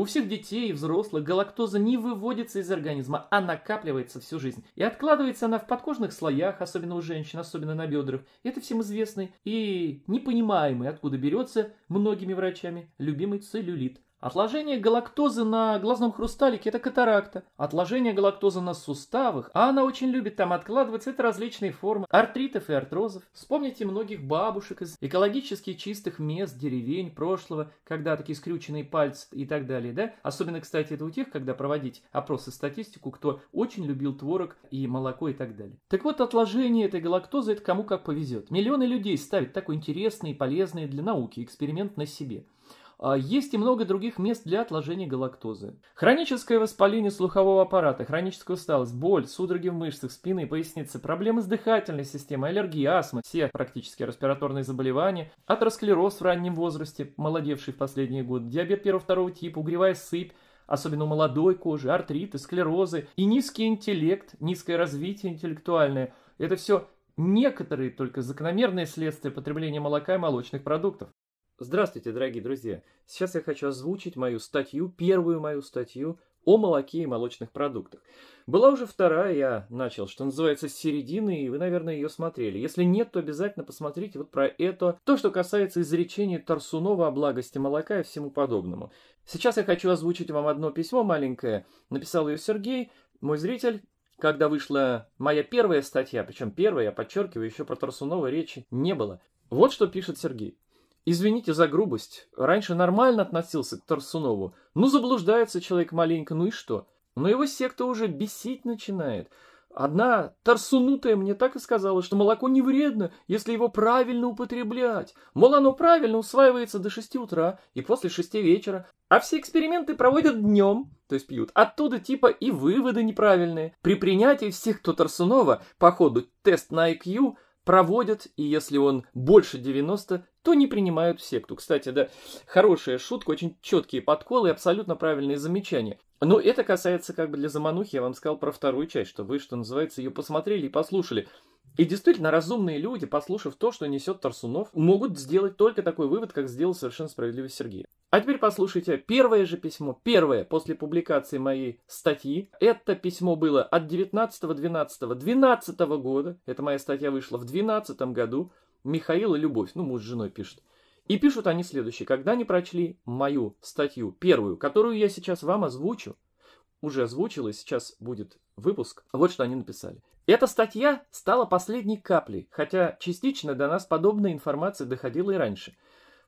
У всех детей и взрослых галактоза не выводится из организма, а накапливается всю жизнь. И откладывается она в подкожных слоях, особенно у женщин, особенно на бедрах. Это всем известный и непонимаемый, откуда берется многими врачами, любимый целлюлит. Отложение галактозы на глазном хрусталике – это катаракта. Отложение галактозы на суставах, а она очень любит там откладываться, это различные формы артритов и артрозов. Вспомните многих бабушек из экологически чистых мест, деревень прошлого, когда такие скрюченные пальцы и так далее, да? Особенно, кстати, это у тех, когда проводить опросы, статистику, кто очень любил творог и молоко и так далее. Так вот, отложение этой галактозы – это кому как повезет. Миллионы людей ставят такой интересный и полезный для науки эксперимент на себе – а есть и много других мест для отложения галактозы. Хроническое воспаление слухового аппарата, хроническая усталость, боль, судороги в мышцах, спины и поясницы, проблемы с дыхательной системой, аллергия, астма, все практически респираторные заболевания, атеросклероз в раннем возрасте, молодевший в последние годы, диабет первого-второго типа, угревая сыпь, особенно у молодой кожи, артриты, склерозы и низкий интеллект, низкое развитие интеллектуальное. Это все некоторые только закономерные следствия потребления молока и молочных продуктов. Здравствуйте, дорогие друзья! Сейчас я хочу озвучить мою статью, первую мою статью о молоке и молочных продуктах. Была уже вторая, я начал, что называется, с середины, и вы, наверное, ее смотрели. Если нет, то обязательно посмотрите вот про это, то, что касается изречения Тарсунова о благости молока и всему подобному. Сейчас я хочу озвучить вам одно письмо маленькое, написал ее Сергей, мой зритель, когда вышла моя первая статья, причем первая, я подчеркиваю, еще про Тарсунова речи не было. Вот что пишет Сергей. Извините за грубость. Раньше нормально относился к Торсунову. Ну, заблуждается человек маленько, ну и что? Но его секта уже бесить начинает. Одна торсунутая мне так и сказала, что молоко не вредно, если его правильно употреблять. Мол, оно правильно усваивается до 6 утра и после 6 вечера. А все эксперименты проводят днем, то есть пьют. Оттуда типа и выводы неправильные. При принятии всех, кто Торсунова, по ходу тест на IQ проводят, и если он больше 90, то не принимают в секту. Кстати, да, хорошая шутка, очень четкие подколы абсолютно правильные замечания. Но это касается как бы для заманухи, я вам сказал про вторую часть, что вы, что называется, ее посмотрели и послушали. И действительно, разумные люди, послушав то, что несет Тарсунов, могут сделать только такой вывод, как сделал совершенно справедливый Сергей. А теперь послушайте первое же письмо, первое после публикации моей статьи. Это письмо было от 19-12-12 года, эта моя статья вышла в 12 году, Михаил и Любовь, ну, муж с женой пишет. И пишут они следующее. Когда они прочли мою статью, первую, которую я сейчас вам озвучу, уже озвучил, и сейчас будет выпуск, вот что они написали. Эта статья стала последней каплей, хотя частично до нас подобная информация доходила и раньше.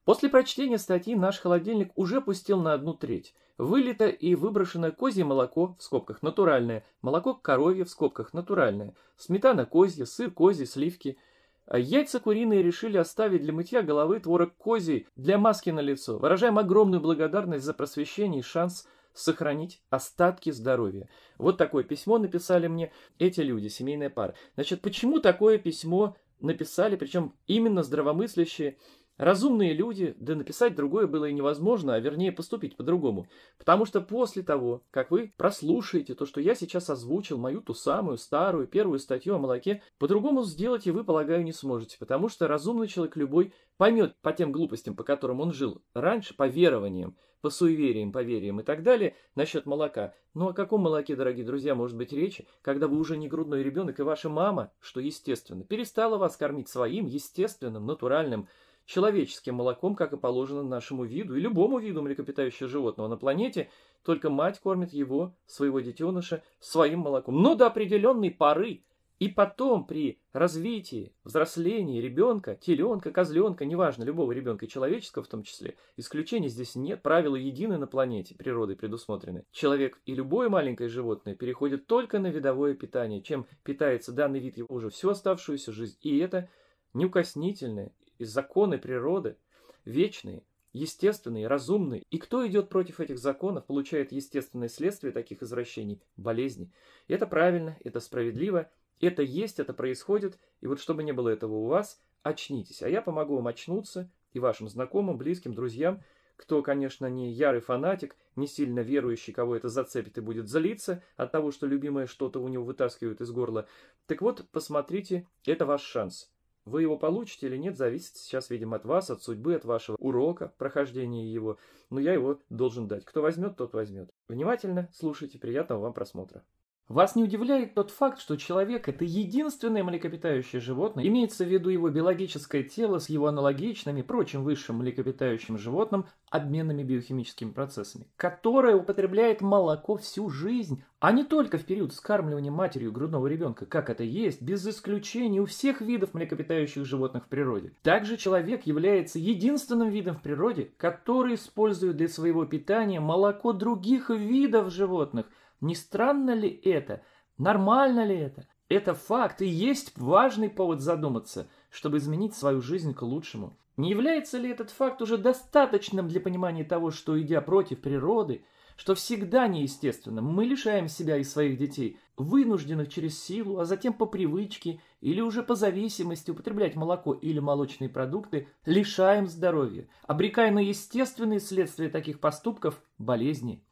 После прочтения статьи наш холодильник уже пустил на одну треть. Вылито и выброшенное козье молоко, в скобках натуральное, молоко коровье, в скобках натуральное, сметана козья, сыр козий, сливки – а яйца куриные решили оставить для мытья головы творог козий для маски на лицо. Выражаем огромную благодарность за просвещение и шанс сохранить остатки здоровья. Вот такое письмо написали мне эти люди, семейная пара. Значит, почему такое письмо написали, причем именно здравомыслящие Разумные люди, да написать другое было и невозможно, а вернее поступить по-другому. Потому что после того, как вы прослушаете то, что я сейчас озвучил, мою ту самую старую первую статью о молоке, по-другому сделать и вы, полагаю, не сможете. Потому что разумный человек любой поймет по тем глупостям, по которым он жил раньше, по верованиям, по суевериям, по вериям и так далее, насчет молока. Ну о каком молоке, дорогие друзья, может быть речь, когда вы уже не грудной ребенок и ваша мама, что естественно, перестала вас кормить своим естественным, натуральным молоком, человеческим молоком, как и положено нашему виду и любому виду млекопитающего животного на планете, только мать кормит его, своего детеныша, своим молоком. Но до определенной поры и потом при развитии, взрослении ребенка, теленка, козленка, неважно, любого ребенка, человеческого в том числе, исключений здесь нет, правила едины на планете, природой предусмотрены. Человек и любое маленькое животное переходит только на видовое питание, чем питается данный вид его уже всю оставшуюся жизнь. И это неукоснительное и законы природы вечные, естественные, разумные. И кто идет против этих законов, получает естественное следствие таких извращений – болезни. И это правильно, это справедливо, это есть, это происходит. И вот чтобы не было этого у вас, очнитесь. А я помогу вам очнуться и вашим знакомым, близким, друзьям, кто, конечно, не ярый фанатик, не сильно верующий, кого это зацепит и будет злиться от того, что любимое что-то у него вытаскивают из горла. Так вот, посмотрите, это ваш шанс – вы его получите или нет, зависит сейчас, видимо, от вас, от судьбы, от вашего урока, прохождения его. Но я его должен дать. Кто возьмет, тот возьмет. Внимательно слушайте. Приятного вам просмотра. Вас не удивляет тот факт, что человек – это единственное млекопитающее животное, имеется в виду его биологическое тело с его аналогичными прочим высшим млекопитающим животным обменными биохимическими процессами, которое употребляет молоко всю жизнь, а не только в период скармливания матерью грудного ребенка, как это есть, без исключения у всех видов млекопитающих животных в природе. Также человек является единственным видом в природе, который использует для своего питания молоко других видов животных – не странно ли это? Нормально ли это? Это факт и есть важный повод задуматься, чтобы изменить свою жизнь к лучшему. Не является ли этот факт уже достаточным для понимания того, что, идя против природы, что всегда неестественно, мы лишаем себя и своих детей, вынужденных через силу, а затем по привычке или уже по зависимости употреблять молоко или молочные продукты, лишаем здоровья, обрекая на естественные следствия таких поступков – болезни.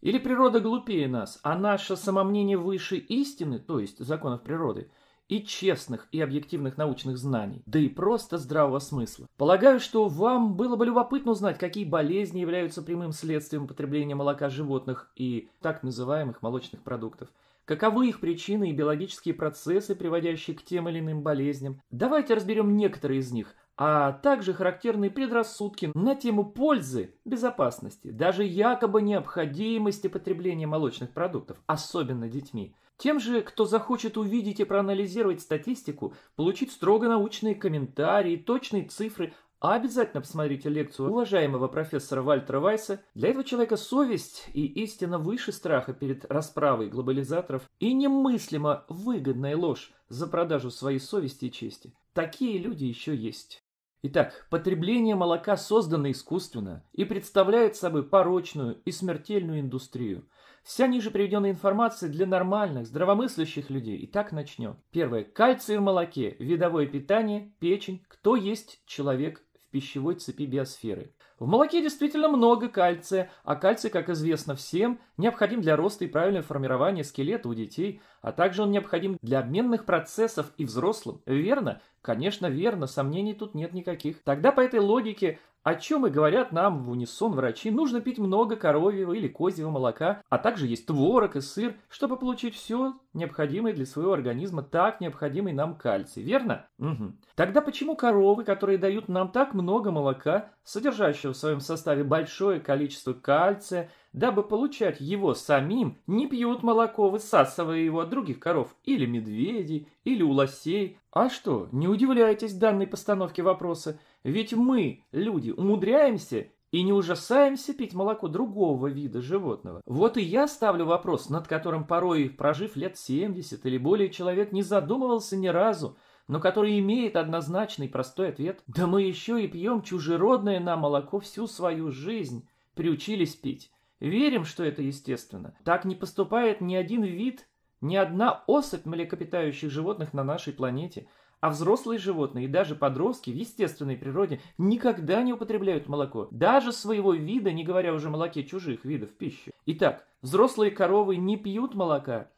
Или природа глупее нас, а наше самомнение выше истины, то есть законов природы, и честных и объективных научных знаний, да и просто здравого смысла. Полагаю, что вам было бы любопытно узнать, какие болезни являются прямым следствием употребления молока животных и так называемых молочных продуктов. Каковы их причины и биологические процессы, приводящие к тем или иным болезням? Давайте разберем некоторые из них, а также характерные предрассудки на тему пользы, безопасности, даже якобы необходимости потребления молочных продуктов, особенно детьми. Тем же, кто захочет увидеть и проанализировать статистику, получить строго научные комментарии, точные цифры, обязательно посмотрите лекцию уважаемого профессора Вальтера Вайса. Для этого человека совесть и истина выше страха перед расправой глобализаторов и немыслимо выгодная ложь за продажу своей совести и чести. Такие люди еще есть. Итак, потребление молока создано искусственно и представляет собой порочную и смертельную индустрию. Вся ниже приведенная информация для нормальных, здравомыслящих людей. Итак, начнем. Первое. Кальций в молоке, видовое питание, печень, кто есть человек в пищевой цепи биосферы. В молоке действительно много кальция, а кальций, как известно всем, необходим для роста и правильного формирования скелета у детей, а также он необходим для обменных процессов и взрослым. Верно? Конечно, верно, сомнений тут нет никаких. Тогда по этой логике о чем и говорят нам в унисон врачи, нужно пить много коровьего или козьего молока, а также есть творог и сыр, чтобы получить все необходимое для своего организма, так необходимый нам кальций, верно? Угу. Тогда почему коровы, которые дают нам так много молока, содержащего в своем составе большое количество кальция, дабы получать его самим, не пьют молоко, высасывая его от других коров или медведей, или у лосей? А что, не удивляйтесь данной постановке вопроса, ведь мы, люди, умудряемся и не ужасаемся пить молоко другого вида животного. Вот и я ставлю вопрос, над которым порой, прожив лет 70 или более, человек не задумывался ни разу, но который имеет однозначный простой ответ. Да мы еще и пьем чужеродное нам молоко всю свою жизнь, приучились пить. Верим, что это естественно. Так не поступает ни один вид, ни одна особь млекопитающих животных на нашей планете – а взрослые животные и даже подростки в естественной природе никогда не употребляют молоко, даже своего вида, не говоря уже о молоке чужих видов пищи. Итак, взрослые коровы не пьют молока,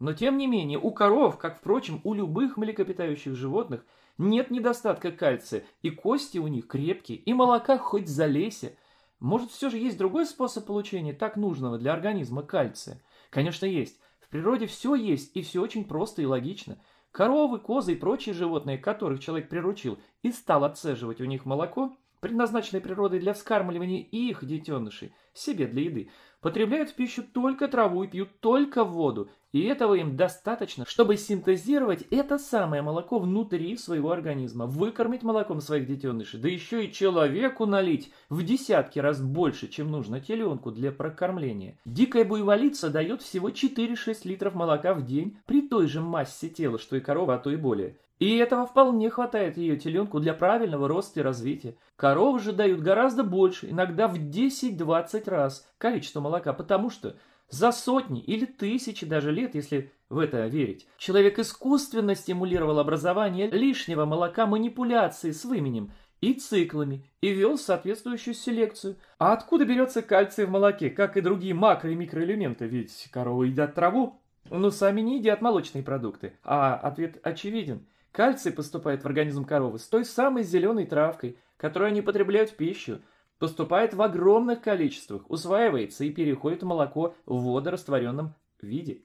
но тем не менее у коров, как, впрочем, у любых млекопитающих животных, нет недостатка кальция, и кости у них крепкие, и молока хоть залейся. Может, все же есть другой способ получения так нужного для организма кальция? Конечно, есть. В природе все есть, и все очень просто и логично – Коровы, козы и прочие животные, которых человек приручил и стал отцеживать у них молоко, Предназначенной природой для вскармливания и их детенышей, себе для еды, потребляют в пищу только траву и пьют только воду, и этого им достаточно, чтобы синтезировать это самое молоко внутри своего организма, выкормить молоком своих детенышей, да еще и человеку налить в десятки раз больше, чем нужно теленку для прокормления. Дикая буйволица дает всего 4-6 литров молока в день при той же массе тела, что и корова, а то и более. И этого вполне хватает ее теленку для правильного роста и развития. Коровы же дают гораздо больше, иногда в 10-20 раз количество молока, потому что за сотни или тысячи даже лет, если в это верить, человек искусственно стимулировал образование лишнего молока манипуляции с выменем и циклами и вел соответствующую селекцию. А откуда берется кальций в молоке, как и другие макро- и микроэлементы, ведь коровы едят траву, но сами не едят молочные продукты, а ответ очевиден – Кальций поступает в организм коровы с той самой зеленой травкой, которую они потребляют в пищу, поступает в огромных количествах, усваивается и переходит в молоко в водорастворенном виде.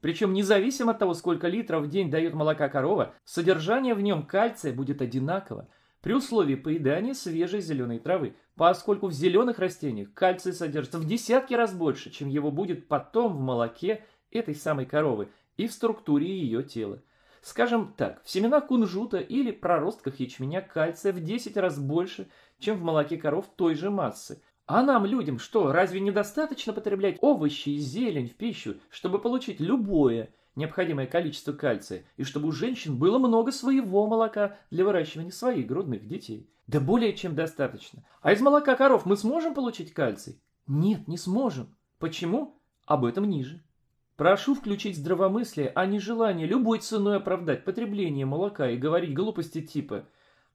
Причем независимо от того, сколько литров в день дает молока корова, содержание в нем кальция будет одинаково при условии поедания свежей зеленой травы, поскольку в зеленых растениях кальций содержится в десятки раз больше, чем его будет потом в молоке этой самой коровы и в структуре ее тела. Скажем так, в семенах кунжута или проростках ячменя кальция в 10 раз больше, чем в молоке коров той же массы. А нам, людям, что, разве недостаточно потреблять овощи и зелень в пищу, чтобы получить любое необходимое количество кальция, и чтобы у женщин было много своего молока для выращивания своих грудных детей? Да более чем достаточно. А из молока коров мы сможем получить кальций? Нет, не сможем. Почему? Об этом ниже. Прошу включить здравомыслие, а не желание любой ценой оправдать потребление молока и говорить глупости типа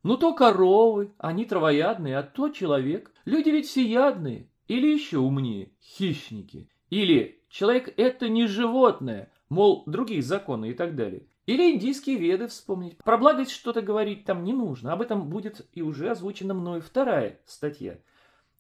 «Ну то коровы, они травоядные, а то человек. Люди ведь всеядные». Или еще умнее «хищники». Или «человек – это не животное», мол, другие законы и так далее. Или индийские веды вспомнить. Про благость что-то говорить там не нужно. Об этом будет и уже озвучена мною вторая статья.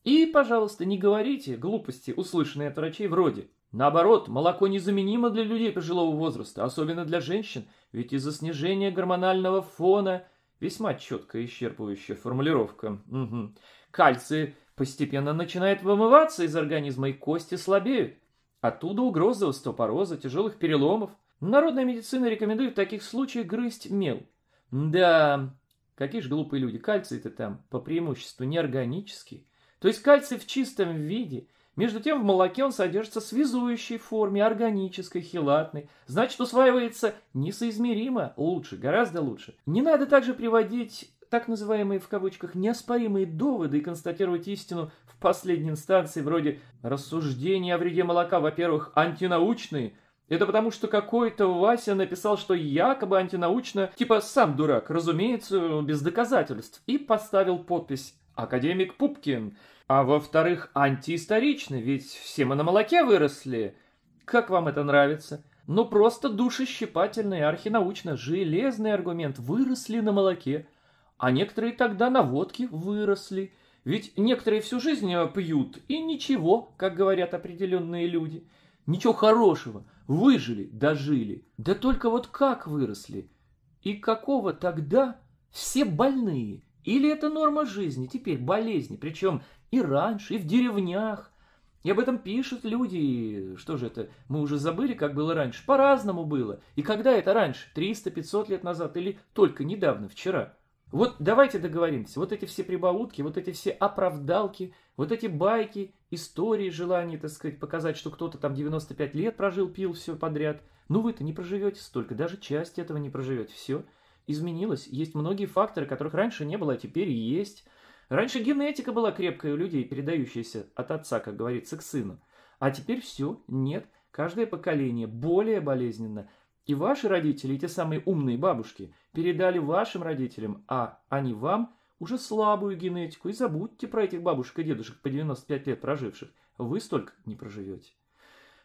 И, пожалуйста, не говорите глупости, услышанные от врачей, вроде Наоборот, молоко незаменимо для людей пожилого возраста, особенно для женщин, ведь из-за снижения гормонального фона весьма четкая и исчерпывающая формулировка. Угу. Кальций постепенно начинает вымываться из организма, и кости слабеют. Оттуда угроза остеопороза, тяжелых переломов. Народная медицина рекомендует в таких случаях грызть мел. Да, какие же глупые люди, кальций-то там по преимуществу неорганический. То есть кальций в чистом виде – между тем в молоке он содержится в связующей форме, органической, хелатной. Значит, усваивается несоизмеримо лучше, гораздо лучше. Не надо также приводить так называемые в кавычках неоспоримые доводы и констатировать истину в последней инстанции вроде рассуждения о вреде молока, во-первых, антинаучные, это потому, что какой-то Вася написал, что якобы антинаучно, типа сам дурак, разумеется, без доказательств, и поставил подпись «Академик Пупкин». А во-вторых, антиисторично, ведь все мы на молоке выросли. Как вам это нравится? Ну просто душещипательный, архинаучно, железный аргумент. Выросли на молоке. А некоторые тогда на водке выросли. Ведь некоторые всю жизнь э, пьют, и ничего, как говорят определенные люди. Ничего хорошего. Выжили, дожили. Да только вот как выросли? И какого тогда все больные? Или это норма жизни, теперь болезни, причем и раньше, и в деревнях. И об этом пишут люди, что же это, мы уже забыли, как было раньше. По-разному было. И когда это раньше? 300-500 лет назад или только недавно, вчера? Вот давайте договоримся, вот эти все прибаутки, вот эти все оправдалки, вот эти байки, истории, желание, так сказать, показать, что кто-то там 95 лет прожил, пил все подряд. Ну вы-то не проживете столько, даже часть этого не проживете, все изменилось. Есть многие факторы, которых раньше не было, а теперь есть. Раньше генетика была крепкая у людей, передающаяся от отца, как говорится, к сыну. А теперь все, нет. Каждое поколение более болезненно. И ваши родители, и те самые умные бабушки, передали вашим родителям, а они вам, уже слабую генетику. И забудьте про этих бабушек и дедушек по 95 лет проживших. Вы столько не проживете.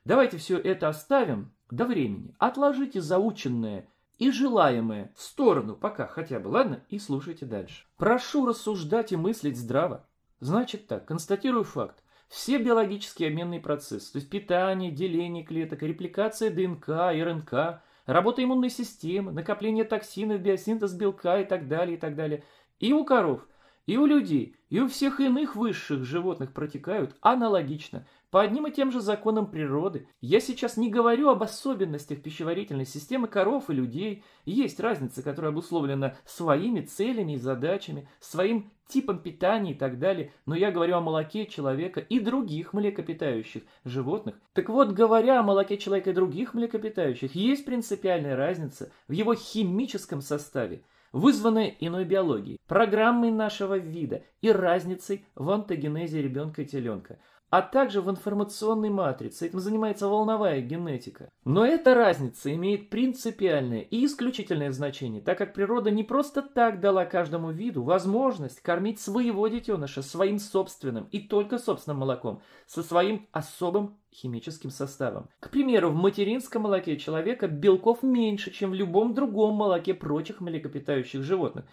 Давайте все это оставим до времени. Отложите заученное и желаемое в сторону пока хотя бы, ладно? И слушайте дальше. Прошу рассуждать и мыслить здраво. Значит так, констатирую факт. Все биологические обменные процессы, то есть питание, деление клеток, репликация ДНК, РНК, работа иммунной системы, накопление токсинов, биосинтез белка и так далее, и так далее. И у коров, и у людей, и у всех иных высших животных протекают аналогично. По одним и тем же законам природы, я сейчас не говорю об особенностях пищеварительной системы коров и людей, есть разница, которая обусловлена своими целями и задачами, своим типом питания и так далее, но я говорю о молоке человека и других млекопитающих животных. Так вот, говоря о молоке человека и других млекопитающих, есть принципиальная разница в его химическом составе, вызванная иной биологией, программой нашего вида и разницей в онтогенезе ребенка и теленка – а также в информационной матрице. Этим занимается волновая генетика. Но эта разница имеет принципиальное и исключительное значение, так как природа не просто так дала каждому виду возможность кормить своего детеныша своим собственным и только собственным молоком, со своим особым химическим составом. К примеру, в материнском молоке человека белков меньше, чем в любом другом молоке прочих млекопитающих животных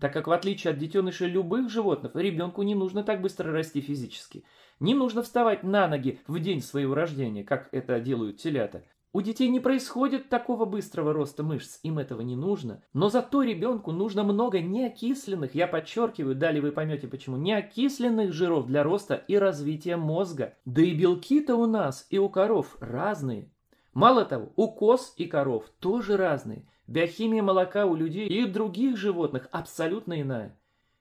так как в отличие от детенышей любых животных, ребенку не нужно так быстро расти физически. Ним нужно вставать на ноги в день своего рождения, как это делают телята. У детей не происходит такого быстрого роста мышц, им этого не нужно. Но зато ребенку нужно много неокисленных, я подчеркиваю, далее вы поймете почему, неокисленных жиров для роста и развития мозга. Да и белки-то у нас и у коров разные. Мало того, у коз и коров тоже разные. Биохимия молока у людей и других животных абсолютно иная.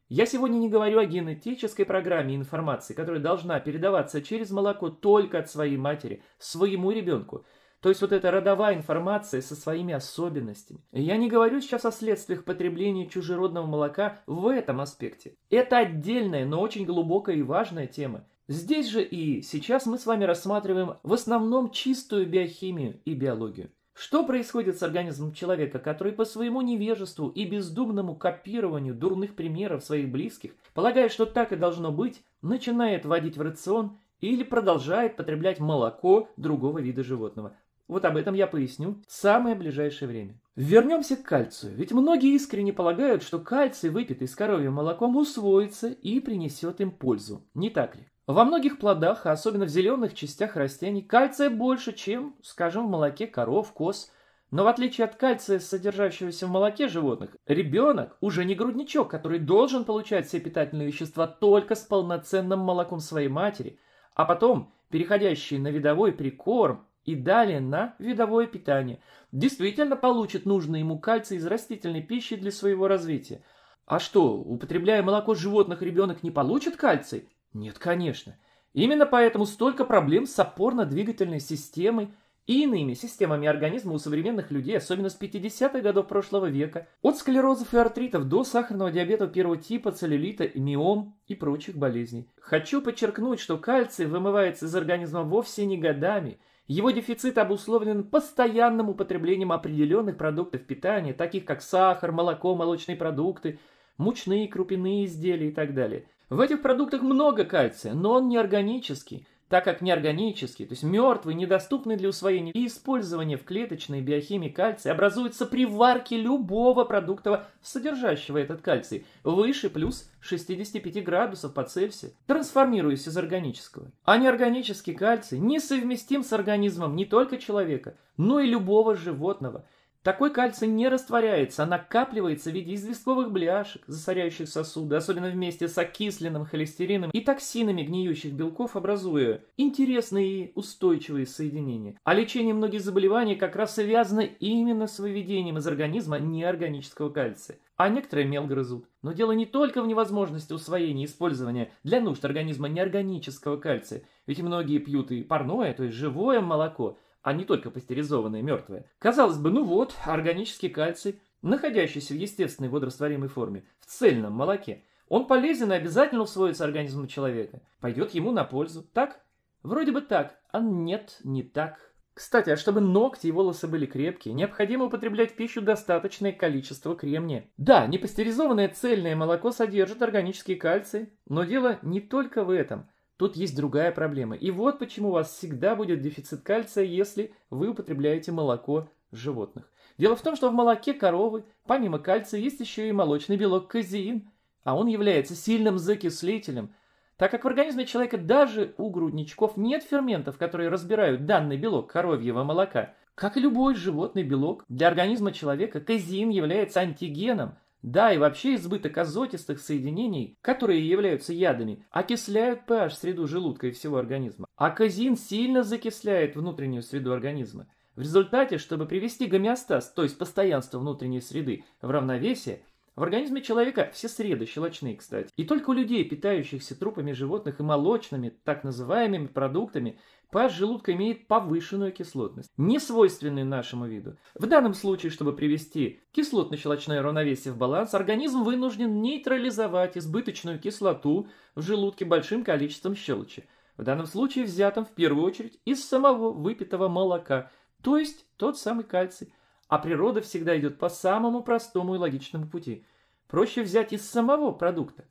Я сегодня не говорю о генетической программе информации, которая должна передаваться через молоко только от своей матери, своему ребенку. То есть вот эта родовая информация со своими особенностями. Я не говорю сейчас о следствиях потребления чужеродного молока в этом аспекте. Это отдельная, но очень глубокая и важная тема. Здесь же и сейчас мы с вами рассматриваем в основном чистую биохимию и биологию. Что происходит с организмом человека, который по своему невежеству и бездумному копированию дурных примеров своих близких, полагая, что так и должно быть, начинает вводить в рацион или продолжает потреблять молоко другого вида животного. Вот об этом я поясню в самое ближайшее время. Вернемся к кальцию, ведь многие искренне полагают, что кальций, выпитый с коровьим молоком, усвоится и принесет им пользу, не так ли? Во многих плодах, а особенно в зеленых частях растений, кальция больше, чем, скажем, в молоке коров, коз. Но в отличие от кальция, содержащегося в молоке животных, ребенок уже не грудничок, который должен получать все питательные вещества только с полноценным молоком своей матери, а потом переходящий на видовой прикорм и далее на видовое питание, действительно получит нужный ему кальций из растительной пищи для своего развития. А что, употребляя молоко животных, ребенок не получит кальций? Нет, конечно. Именно поэтому столько проблем с опорно-двигательной системой и иными системами организма у современных людей, особенно с 50-х годов прошлого века, от склерозов и артритов до сахарного диабета первого типа, целлюлита, миом и прочих болезней. Хочу подчеркнуть, что кальций вымывается из организма вовсе не годами. Его дефицит обусловлен постоянным употреблением определенных продуктов питания, таких как сахар, молоко, молочные продукты, мучные, крупяные изделия и так далее – в этих продуктах много кальция, но он неорганический, так как неорганический, то есть мертвый, недоступный для усвоения и использования в клеточной биохимии кальция образуется при варке любого продукта, содержащего этот кальций, выше плюс 65 градусов по Цельсию, трансформируясь из органического. А неорганический кальций несовместим с организмом не только человека, но и любого животного – такой кальций не растворяется, а накапливается в виде известковых бляшек, засоряющих сосуды, особенно вместе с окисленным холестерином и токсинами гниющих белков, образуя интересные и устойчивые соединения. А лечение многих заболеваний как раз связано именно с выведением из организма неорганического кальция. А некоторые мел грызут. Но дело не только в невозможности усвоения и использования для нужд организма неорганического кальция. Ведь многие пьют и парное, то есть живое молоко – а не только пастеризованное мертвое. Казалось бы, ну вот, органический кальций, находящийся в естественной водорастворимой форме, в цельном молоке. Он полезен и обязательно усвоится организму человека. Пойдет ему на пользу. Так? Вроде бы так, а нет, не так. Кстати, а чтобы ногти и волосы были крепкие, необходимо употреблять в пищу достаточное количество кремния. Да, непастеризованное цельное молоко содержит органический кальций, но дело не только в этом – Тут есть другая проблема. И вот почему у вас всегда будет дефицит кальция, если вы употребляете молоко животных. Дело в том, что в молоке коровы, помимо кальция, есть еще и молочный белок казеин, а он является сильным закислителем, так как в организме человека даже у грудничков нет ферментов, которые разбирают данный белок коровьего молока. Как и любой животный белок, для организма человека казеин является антигеном – да, и вообще избыток азотистых соединений, которые являются ядами, окисляют pH среду желудка и всего организма. А казин сильно закисляет внутреннюю среду организма. В результате, чтобы привести гомеостаз, то есть постоянство внутренней среды, в равновесие – в организме человека все среды щелочные, кстати. И только у людей, питающихся трупами животных и молочными, так называемыми продуктами, Паш желудка имеет повышенную кислотность, не свойственную нашему виду. В данном случае, чтобы привести кислотно-щелочное равновесие в баланс, организм вынужден нейтрализовать избыточную кислоту в желудке большим количеством щелочи. В данном случае взятом в первую очередь из самого выпитого молока, то есть тот самый кальций, а природа всегда идет по самому простому и логичному пути. Проще взять из самого продукта.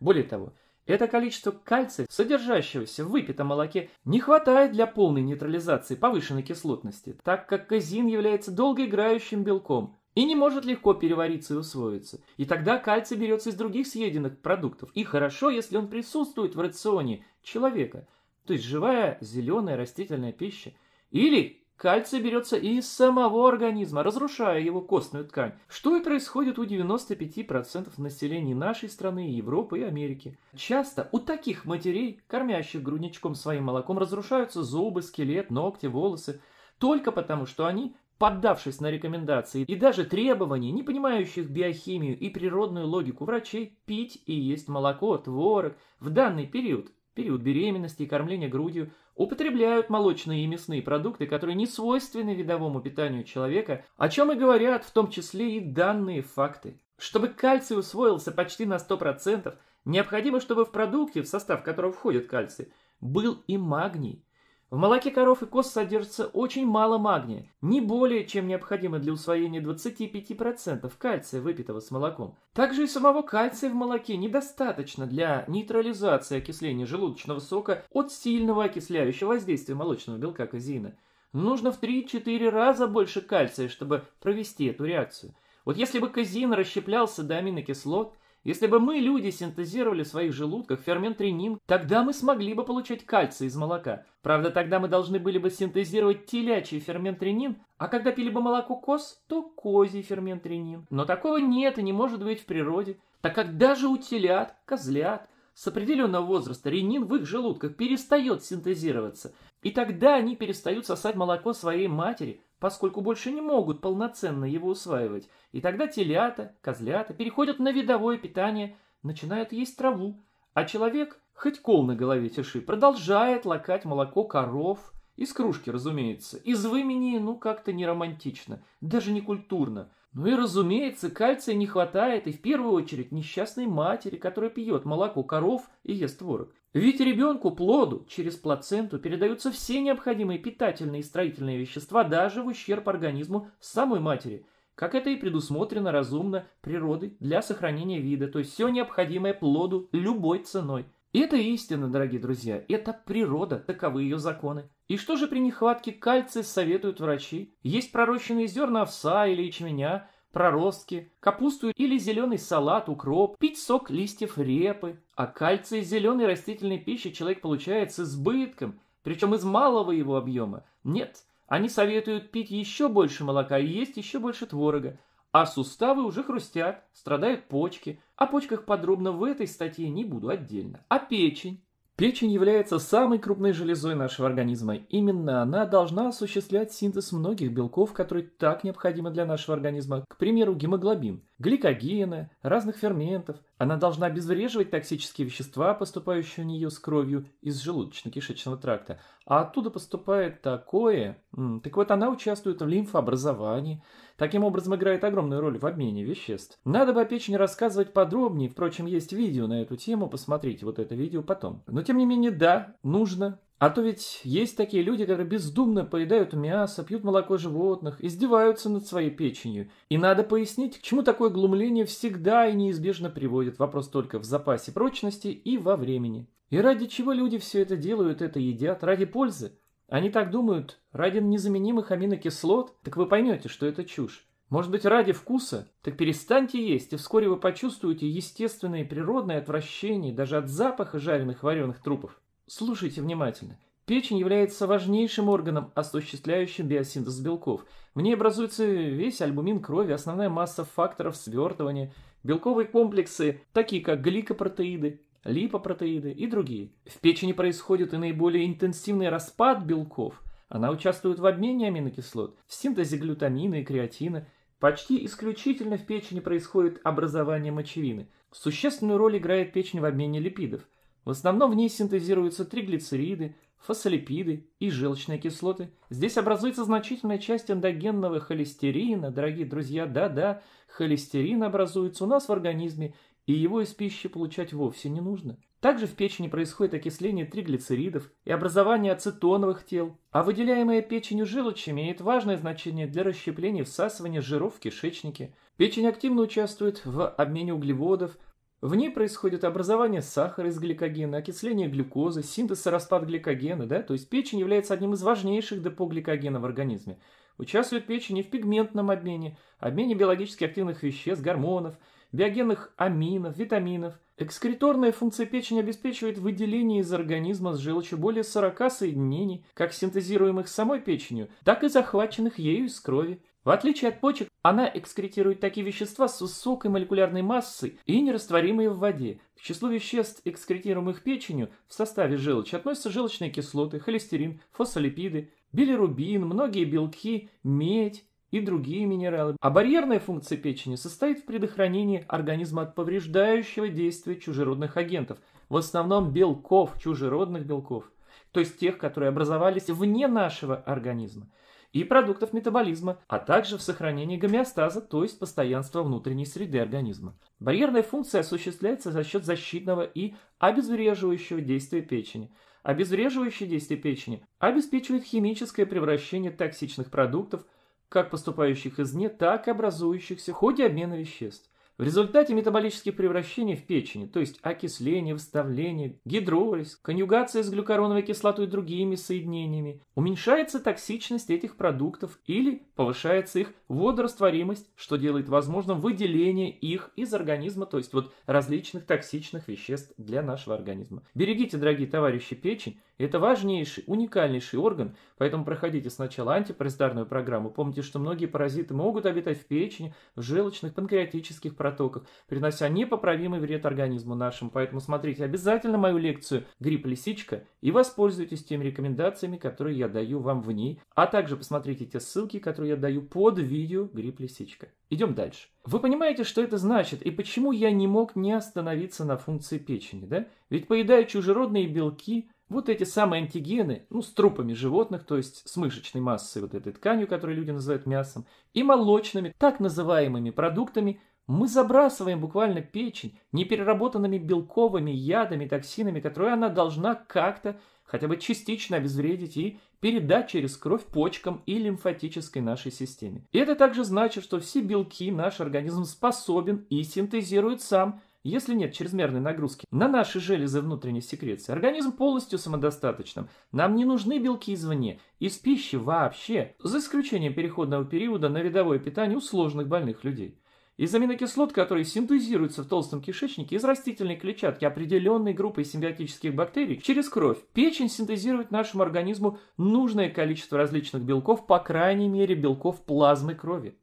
Более того, это количество кальция, содержащегося в выпитом молоке, не хватает для полной нейтрализации повышенной кислотности, так как казин является долгоиграющим белком и не может легко перевариться и усвоиться. И тогда кальций берется из других съеденных продуктов. И хорошо, если он присутствует в рационе человека, то есть живая зеленая растительная пища. Или Кальций берется из самого организма, разрушая его костную ткань, что и происходит у 95% населения нашей страны, Европы и Америки. Часто у таких матерей, кормящих грудничком своим молоком, разрушаются зубы, скелет, ногти, волосы, только потому, что они поддавшись на рекомендации и даже требования, не понимающих биохимию и природную логику врачей, пить и есть молоко, творог в данный период, период беременности и кормления грудью, употребляют молочные и мясные продукты, которые не свойственны видовому питанию человека, о чем и говорят в том числе и данные факты. Чтобы кальций усвоился почти на 100%, необходимо, чтобы в продукте, в состав которого входит кальций, был и магний. В молоке коров и коз содержится очень мало магния, не более, чем необходимо для усвоения 25% кальция, выпитого с молоком. Также и самого кальция в молоке недостаточно для нейтрализации окисления желудочного сока от сильного окисляющего воздействия молочного белка казеина. Нужно в 3-4 раза больше кальция, чтобы провести эту реакцию. Вот если бы казеин расщеплялся до аминокислот, если бы мы, люди, синтезировали в своих желудках фермент ренин, тогда мы смогли бы получать кальций из молока. Правда, тогда мы должны были бы синтезировать телячий фермент ренин, а когда пили бы молоко коз, то козий фермент ренин. Но такого нет и не может быть в природе, так как даже у телят, козлят, с определенного возраста ренин в их желудках перестает синтезироваться, и тогда они перестают сосать молоко своей матери, поскольку больше не могут полноценно его усваивать, и тогда телята, козлята переходят на видовое питание, начинают есть траву, а человек, хоть кол на голове тиши, продолжает лакать молоко коров, из кружки, разумеется, из вымени, ну, как-то не романтично, даже не культурно. Ну и, разумеется, кальция не хватает и в первую очередь несчастной матери, которая пьет молоко коров и ест творог. Ведь ребенку, плоду, через плаценту передаются все необходимые питательные и строительные вещества даже в ущерб организму самой матери, как это и предусмотрено разумно природой для сохранения вида, то есть все необходимое плоду любой ценой. это истина, дорогие друзья, это природа, таковы ее законы. И что же при нехватке кальция советуют врачи? Есть пророщенные зерна овса или ячменя – проростки, капусту или зеленый салат, укроп, пить сок листьев репы. А кальций зеленой растительной пищи человек получает с избытком, причем из малого его объема. Нет, они советуют пить еще больше молока и есть еще больше творога. А суставы уже хрустят, страдают почки. О почках подробно в этой статье не буду отдельно. А печень? Печень является самой крупной железой нашего организма. Именно она должна осуществлять синтез многих белков, которые так необходимы для нашего организма, к примеру, гемоглобин – гликогена, разных ферментов. Она должна обезвреживать токсические вещества, поступающие у нее с кровью из желудочно-кишечного тракта. А оттуда поступает такое... Так вот, она участвует в лимфообразовании. Таким образом, играет огромную роль в обмене веществ. Надо бы о печени рассказывать подробнее. Впрочем, есть видео на эту тему. Посмотрите вот это видео потом. Но, тем не менее, да, нужно а то ведь есть такие люди, которые бездумно поедают мясо, пьют молоко животных, издеваются над своей печенью. И надо пояснить, к чему такое глумление всегда и неизбежно приводит. Вопрос только в запасе прочности и во времени. И ради чего люди все это делают, это едят? Ради пользы? Они так думают, ради незаменимых аминокислот? Так вы поймете, что это чушь. Может быть, ради вкуса? Так перестаньте есть, и вскоре вы почувствуете естественное и природное отвращение даже от запаха жареных вареных трупов. Слушайте внимательно. Печень является важнейшим органом, осуществляющим биосинтез белков. В ней образуется весь альбумин крови, основная масса факторов свертывания, белковые комплексы, такие как гликопротеиды, липопротеиды и другие. В печени происходит и наиболее интенсивный распад белков. Она участвует в обмене аминокислот, в синтезе глютамина и креатина. Почти исключительно в печени происходит образование мочевины. Существенную роль играет печень в обмене липидов – в основном в ней синтезируются триглицериды, фосфолипиды и желчные кислоты. Здесь образуется значительная часть эндогенного холестерина. Дорогие друзья, да-да, холестерин образуется у нас в организме, и его из пищи получать вовсе не нужно. Также в печени происходит окисление триглицеридов и образование ацетоновых тел, а выделяемая печенью желчь имеет важное значение для расщепления и всасывания жиров в кишечнике. Печень активно участвует в обмене углеводов – в ней происходит образование сахара из гликогена, окисление глюкозы, синтез и распад гликогена, да, то есть печень является одним из важнейших депо гликогена в организме. Участвует печень и в пигментном обмене, обмене биологически активных веществ, гормонов, биогенных аминов, витаминов. Экскреторная функция печени обеспечивает выделение из организма с желчью более 40 соединений, как синтезируемых самой печенью, так и захваченных ею из крови. В отличие от почек, она экскретирует такие вещества с высокой молекулярной массой и нерастворимые в воде. К числу веществ, экскретируемых печенью, в составе желчи относятся желчные кислоты, холестерин, фосфолипиды, билирубин, многие белки, медь и другие минералы. А барьерная функция печени состоит в предохранении организма от повреждающего действия чужеродных агентов, в основном белков, чужеродных белков, то есть тех, которые образовались вне нашего организма и продуктов метаболизма, а также в сохранении гомеостаза, то есть постоянства внутренней среды организма. Барьерная функция осуществляется за счет защитного и обезвреживающего действия печени. Обезвреживающее действие печени обеспечивает химическое превращение токсичных продуктов, как поступающих извне, так и образующихся в ходе обмена веществ. В результате метаболических превращений в печени, то есть окисление, вставление, гидролиз, конъюгация с глюкароновой кислотой и другими соединениями, уменьшается токсичность этих продуктов или повышается их водорастворимость, что делает возможным выделение их из организма, то есть вот различных токсичных веществ для нашего организма. Берегите, дорогие товарищи, печень. Это важнейший, уникальнейший орган, поэтому проходите сначала антипаразитарную программу. Помните, что многие паразиты могут обитать в печени, в желчных, панкреатических процессах, протоках, принося непоправимый вред организму нашему. Поэтому смотрите обязательно мою лекцию «Грипп-лисичка» и воспользуйтесь теми рекомендациями, которые я даю вам в ней, а также посмотрите те ссылки, которые я даю под видео «Грипп-лисичка». Идем дальше. Вы понимаете, что это значит и почему я не мог не остановиться на функции печени, да? Ведь поедая чужеродные белки, вот эти самые антигены, ну, с трупами животных, то есть с мышечной массой, вот этой тканью, которую люди называют мясом, и молочными, так называемыми продуктами, мы забрасываем буквально печень непереработанными белковыми, ядами, токсинами, которые она должна как-то, хотя бы частично обезвредить и передать через кровь почкам и лимфатической нашей системе. И это также значит, что все белки наш организм способен и синтезирует сам, если нет чрезмерной нагрузки на наши железы внутренней секреции, организм полностью самодостаточным. Нам не нужны белки извне, из пищи вообще, за исключением переходного периода на рядовое питание у сложных больных людей. Из аминокислот, которые синтезируются в толстом кишечнике из растительной клетчатки определенной группы симбиотических бактерий через кровь, печень синтезирует нашему организму нужное количество различных белков, по крайней мере белков плазмы крови.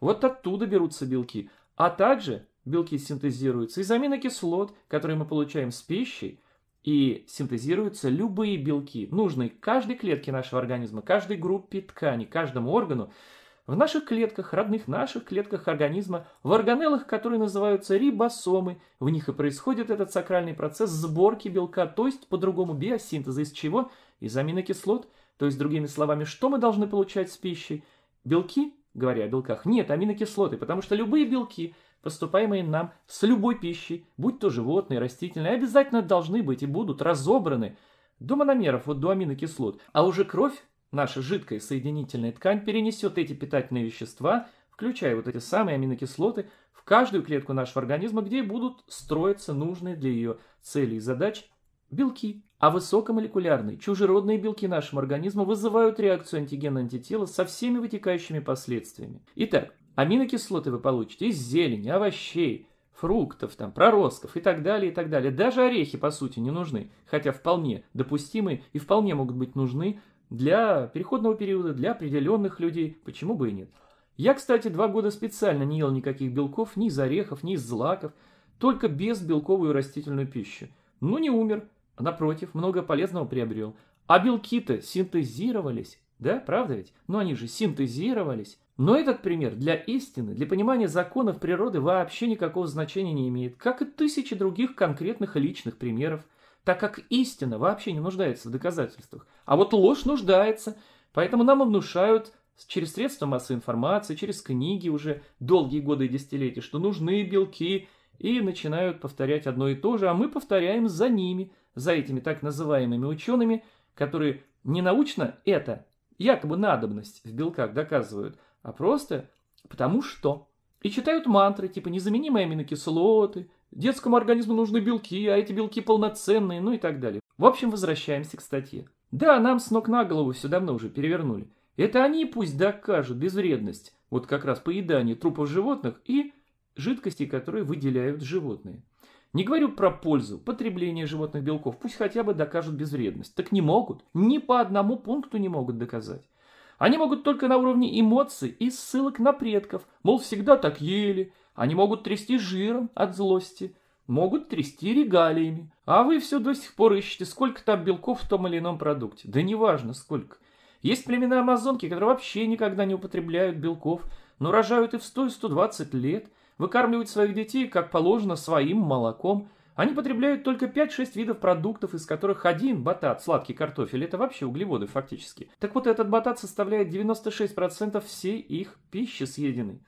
Вот оттуда берутся белки, а также белки синтезируются из аминокислот, которые мы получаем с пищей, и синтезируются любые белки, нужные каждой клетке нашего организма, каждой группе ткани, каждому органу, в наших клетках, родных наших клетках организма, в органеллах, которые называются рибосомы. В них и происходит этот сакральный процесс сборки белка, то есть по-другому биосинтеза, из чего? Из аминокислот. То есть, другими словами, что мы должны получать с пищей? Белки, говоря о белках, нет, аминокислоты, потому что любые белки, поступаемые нам с любой пищей, будь то животные, растительные, обязательно должны быть и будут разобраны до мономеров, вот до аминокислот. А уже кровь Наша жидкая соединительная ткань перенесет эти питательные вещества, включая вот эти самые аминокислоты, в каждую клетку нашего организма, где будут строиться нужные для ее целей и задач белки. А высокомолекулярные, чужеродные белки нашему организму вызывают реакцию антигена-антитела со всеми вытекающими последствиями. Итак, аминокислоты вы получите из зелени, овощей, фруктов, там, проростков и так далее, и так далее. Даже орехи, по сути, не нужны, хотя вполне допустимы и вполне могут быть нужны для переходного периода, для определенных людей, почему бы и нет. Я, кстати, два года специально не ел никаких белков, ни из орехов, ни из злаков, только без белковую растительную пищу. Ну, не умер, а напротив, много полезного приобрел. А белки-то синтезировались, да, правда ведь? Но они же синтезировались. Но этот пример для истины, для понимания законов природы вообще никакого значения не имеет, как и тысячи других конкретных личных примеров так как истина вообще не нуждается в доказательствах. А вот ложь нуждается, поэтому нам и внушают через средства массовой информации, через книги уже долгие годы и десятилетия, что нужны белки, и начинают повторять одно и то же, а мы повторяем за ними, за этими так называемыми учеными, которые не научно это, якобы надобность в белках доказывают, а просто потому что. И читают мантры, типа незаменимые аминокислоты, Детскому организму нужны белки, а эти белки полноценные, ну и так далее. В общем, возвращаемся к статье. Да, нам с ног на голову все давно уже перевернули. Это они пусть докажут безвредность, вот как раз поедание трупов животных и жидкостей, которые выделяют животные. Не говорю про пользу потребления животных белков, пусть хотя бы докажут безвредность. Так не могут, ни по одному пункту не могут доказать. Они могут только на уровне эмоций и ссылок на предков, мол, всегда так ели, они могут трясти жиром от злости, могут трясти регалиями. А вы все до сих пор ищете, сколько там белков в том или ином продукте. Да неважно, сколько. Есть племена амазонки, которые вообще никогда не употребляют белков, но рожают и в 100 и 120 лет, выкармливают своих детей, как положено, своим молоком. Они потребляют только 5-6 видов продуктов, из которых один батат, сладкий картофель, это вообще углеводы фактически. Так вот, этот батат составляет 96% всей их пищи съеденной.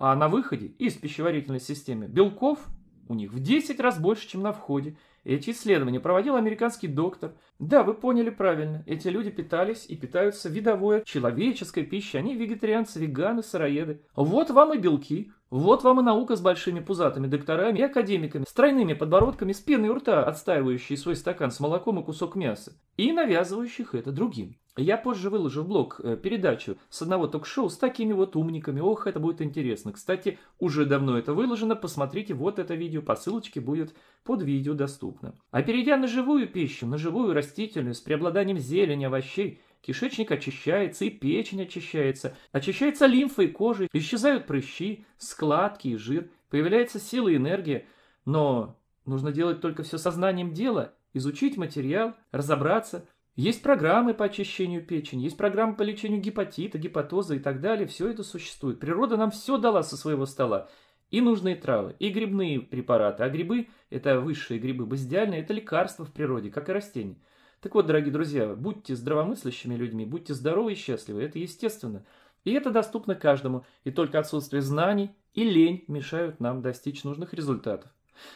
А на выходе из пищеварительной системы белков у них в 10 раз больше, чем на входе. Эти исследования проводил американский доктор. Да, вы поняли правильно. Эти люди питались и питаются видовой человеческой пищей. Они вегетарианцы, веганы, сыроеды. Вот вам и белки. Вот вам и наука с большими пузатыми докторами и академиками, с тройными подбородками, спины и рта, отстаивающие свой стакан с молоком и кусок мяса, и навязывающих это другим. Я позже выложу в блог э, передачу с одного ток-шоу с такими вот умниками. Ох, это будет интересно. Кстати, уже давно это выложено. Посмотрите вот это видео по ссылочке будет под видео доступно. А перейдя на живую пищу, на живую растительную с преобладанием зелени, овощей, кишечник очищается и печень очищается. Очищается лимфа и кожа, исчезают прыщи, складки и жир, появляется сила и энергия. Но нужно делать только все сознанием дела, изучить материал, разобраться – есть программы по очищению печени, есть программы по лечению гепатита, гепатоза и так далее. Все это существует. Природа нам все дала со своего стола. И нужные травы, и грибные препараты. А грибы – это высшие грибы, базидиальные – это лекарства в природе, как и растения. Так вот, дорогие друзья, будьте здравомыслящими людьми, будьте здоровы и счастливы. Это естественно. И это доступно каждому. И только отсутствие знаний и лень мешают нам достичь нужных результатов.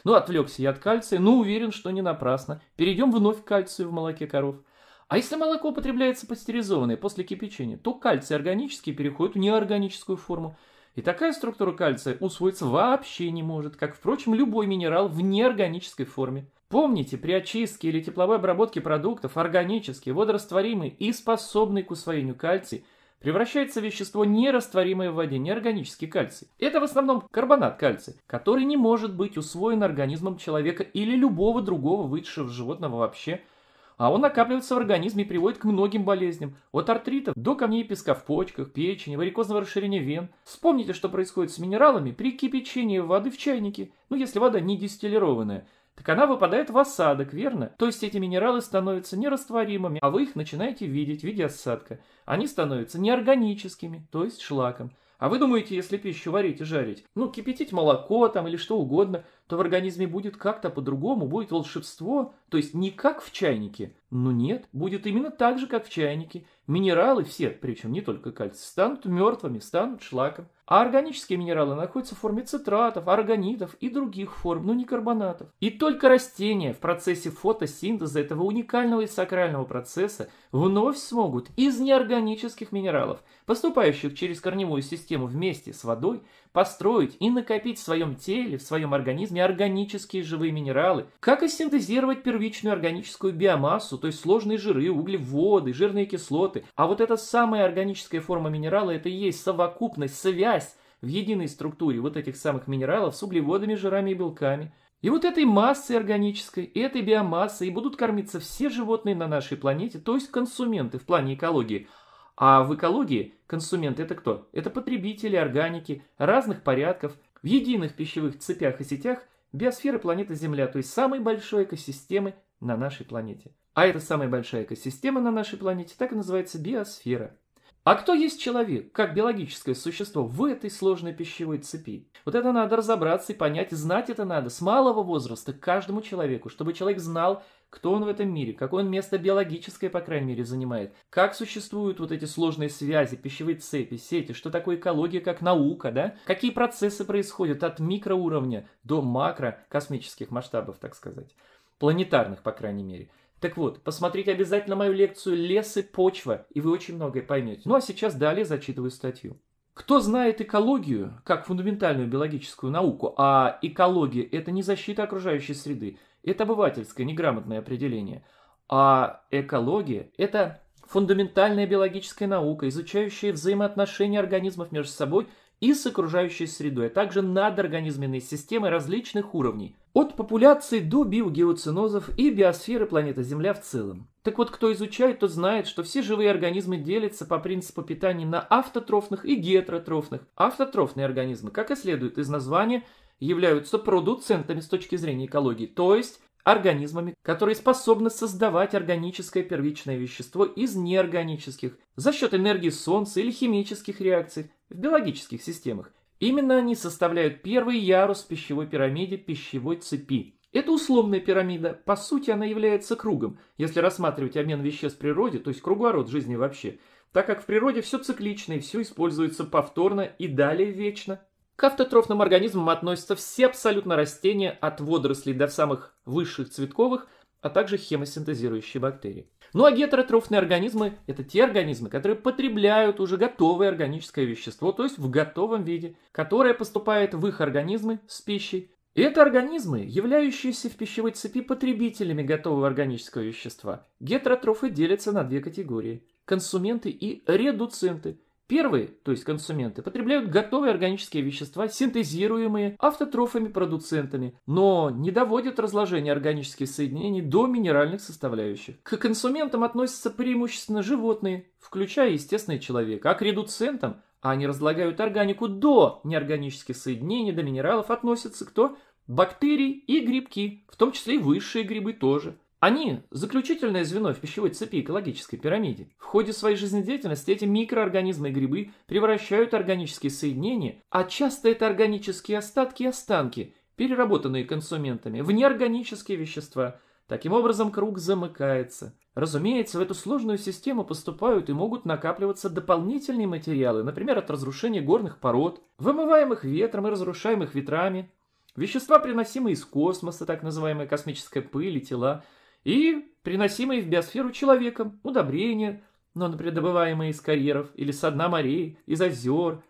Ну, отвлекся я от кальция, но уверен, что не напрасно. Перейдем вновь к кальцию в молоке коров – а если молоко употребляется пастеризованное после кипячения, то кальций органический переходит в неорганическую форму. И такая структура кальция усвоиться вообще не может, как, впрочем, любой минерал в неорганической форме. Помните, при очистке или тепловой обработке продуктов органический, водорастворимый и способный к усвоению кальций превращается в вещество, нерастворимое в воде, неорганический кальций. Это в основном карбонат кальция, который не может быть усвоен организмом человека или любого другого высшего животного вообще – а он накапливается в организме и приводит к многим болезням. От артритов до камней песка в почках, печени, варикозного расширения вен. Вспомните, что происходит с минералами при кипячении воды в чайнике, ну если вода не дистиллированная. Так она выпадает в осадок, верно? То есть эти минералы становятся нерастворимыми, а вы их начинаете видеть в виде осадка. Они становятся неорганическими, то есть шлаком. А вы думаете, если пищу варить и жарить, ну, кипятить молоко там или что угодно – то в организме будет как-то по-другому, будет волшебство, то есть не как в чайнике. но нет, будет именно так же, как в чайнике. Минералы все, причем не только кальций, станут мертвыми, станут шлаком. А органические минералы находятся в форме цитратов, органитов и других форм, но не карбонатов. И только растения в процессе фотосинтеза этого уникального и сакрального процесса вновь смогут из неорганических минералов, поступающих через корневую систему вместе с водой, построить и накопить в своем теле, в своем организме органические живые минералы, как и синтезировать первичную органическую биомассу, то есть сложные жиры, углеводы, жирные кислоты. А вот эта самая органическая форма минерала – это и есть совокупность, связь в единой структуре вот этих самых минералов с углеводами, жирами и белками. И вот этой массой органической, и этой биомассой и будут кормиться все животные на нашей планете, то есть консументы в плане экологии – а в экологии консументы – это кто? Это потребители органики разных порядков в единых пищевых цепях и сетях биосферы планеты Земля, то есть самой большой экосистемы на нашей планете. А эта самая большая экосистема на нашей планете так и называется биосфера – а кто есть человек, как биологическое существо в этой сложной пищевой цепи? Вот это надо разобраться и понять, и знать это надо с малого возраста каждому человеку, чтобы человек знал, кто он в этом мире, какое он место биологическое, по крайней мере, занимает, как существуют вот эти сложные связи, пищевые цепи, сети, что такое экология как наука, да, какие процессы происходят от микроуровня до макро космических масштабов, так сказать, планетарных, по крайней мере – так вот, посмотрите обязательно мою лекцию «Лес и почва», и вы очень многое поймете. Ну а сейчас далее зачитываю статью. Кто знает экологию как фундаментальную биологическую науку, а экология – это не защита окружающей среды, это обывательское неграмотное определение, а экология – это фундаментальная биологическая наука, изучающая взаимоотношения организмов между собой и с окружающей средой, а также надорганизменные системы различных уровней – от популяции до биогеоцинозов и биосферы планеты Земля в целом. Так вот, кто изучает, тот знает, что все живые организмы делятся по принципу питания на автотрофных и гетеротрофных. Автотрофные организмы, как и следует из названия, являются продуцентами с точки зрения экологии, то есть организмами, которые способны создавать органическое первичное вещество из неорганических за счет энергии Солнца или химических реакций в биологических системах – Именно они составляют первый ярус в пищевой пирамиде пищевой цепи. Это условная пирамида, по сути она является кругом, если рассматривать обмен веществ в природе, то есть круговорот жизни вообще, так как в природе все циклично и все используется повторно и далее вечно. К автотрофным организмам относятся все абсолютно растения от водорослей до самых высших цветковых, а также хемосинтезирующие бактерии. Ну а гетеротрофные организмы – это те организмы, которые потребляют уже готовое органическое вещество, то есть в готовом виде, которое поступает в их организмы с пищей. И это организмы, являющиеся в пищевой цепи потребителями готового органического вещества. Гетеротрофы делятся на две категории – консументы и редуценты – Первые, то есть консументы, потребляют готовые органические вещества, синтезируемые автотрофами-продуцентами, но не доводят разложение органических соединений до минеральных составляющих. К консументам относятся преимущественно животные, включая, естественный человек. а к редуцентам, а они разлагают органику до неорганических соединений, до минералов, относятся кто? Бактерии и грибки, в том числе и высшие грибы тоже. Они – заключительное звено в пищевой цепи экологической пирамиды. В ходе своей жизнедеятельности эти микроорганизмы и грибы превращают органические соединения, а часто это органические остатки и останки, переработанные консументами, в неорганические вещества – Таким образом, круг замыкается. Разумеется, в эту сложную систему поступают и могут накапливаться дополнительные материалы, например, от разрушения горных пород, вымываемых ветром и разрушаемых ветрами, вещества, приносимые из космоса, так называемая космическая пыль и тела, и приносимые в биосферу человеком удобрения, но, например, добываемые из карьеров или со дна морей, из озер,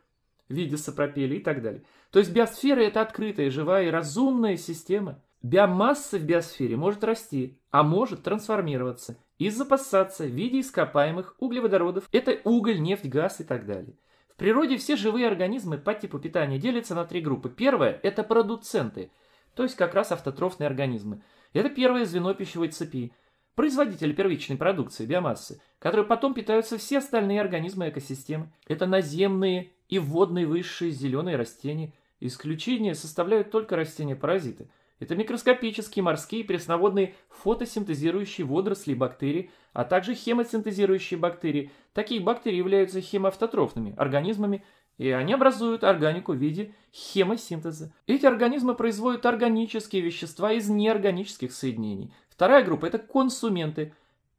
в виде сапропели и так далее. То есть биосфера – это открытая, живая и разумная система. Биомасса в биосфере может расти, а может трансформироваться и запасаться в виде ископаемых углеводородов. Это уголь, нефть, газ и так далее. В природе все живые организмы по типу питания делятся на три группы. Первая – это продуценты, то есть как раз автотрофные организмы – это первое звено пищевой цепи, производители первичной продукции, биомассы, которой потом питаются все остальные организмы экосистемы. Это наземные и водные высшие зеленые растения. Исключение составляют только растения-паразиты. Это микроскопические морские пресноводные фотосинтезирующие водоросли и бактерии, а также хемосинтезирующие бактерии. Такие бактерии являются хемоавтотрофными организмами, и они образуют органику в виде хемосинтеза. Эти организмы производят органические вещества из неорганических соединений. Вторая группа – это консументы.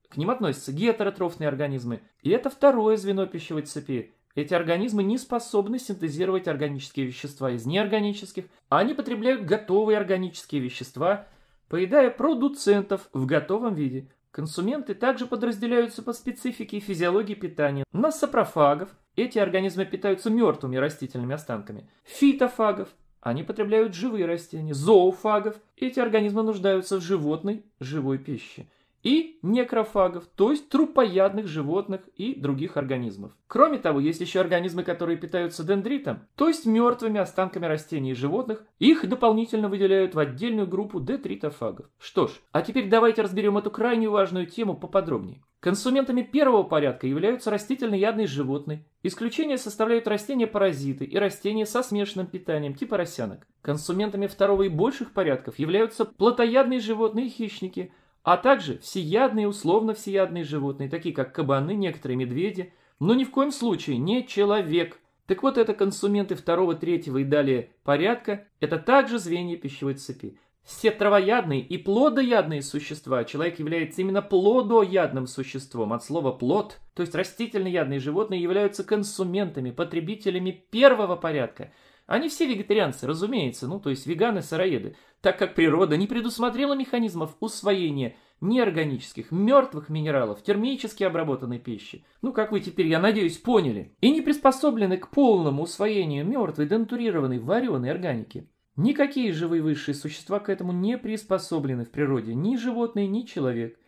К ним относятся гетеротрофные организмы. И это второе звено пищевой цепи. Эти организмы не способны синтезировать органические вещества из неорганических, а они потребляют готовые органические вещества, поедая продуцентов в готовом виде. Консументы также подразделяются по специфике физиологии питания на сапрофагов – эти организмы питаются мертвыми растительными останками. Фитофагов – они потребляют живые растения. Зоофагов – эти организмы нуждаются в животной, живой пище и некрофагов, то есть трупоядных животных и других организмов. Кроме того, есть еще организмы, которые питаются дендритом, то есть мертвыми останками растений и животных. Их дополнительно выделяют в отдельную группу детритофагов. Что ж, а теперь давайте разберем эту крайне важную тему поподробнее. Консументами первого порядка являются растительноядные животные. Исключение составляют растения-паразиты и растения со смешанным питанием, типа росянок. Консументами второго и больших порядков являются плотоядные животные и хищники – а также всеядные условно-всеядные животные, такие как кабаны, некоторые медведи, но ни в коем случае не человек. Так вот, это консументы второго, третьего и далее порядка, это также звенья пищевой цепи. Все травоядные и плодоядные существа, человек является именно плодоядным существом, от слова «плод», то есть растительноядные животные являются консументами, потребителями первого порядка – они все вегетарианцы, разумеется, ну то есть веганы-сыроеды, так как природа не предусмотрела механизмов усвоения неорганических, мертвых минералов, термически обработанной пищи. Ну, как вы теперь, я надеюсь, поняли. И не приспособлены к полному усвоению мертвой, денатурированной, вареной органики. Никакие живые высшие существа к этому не приспособлены в природе, ни животные, ни человек.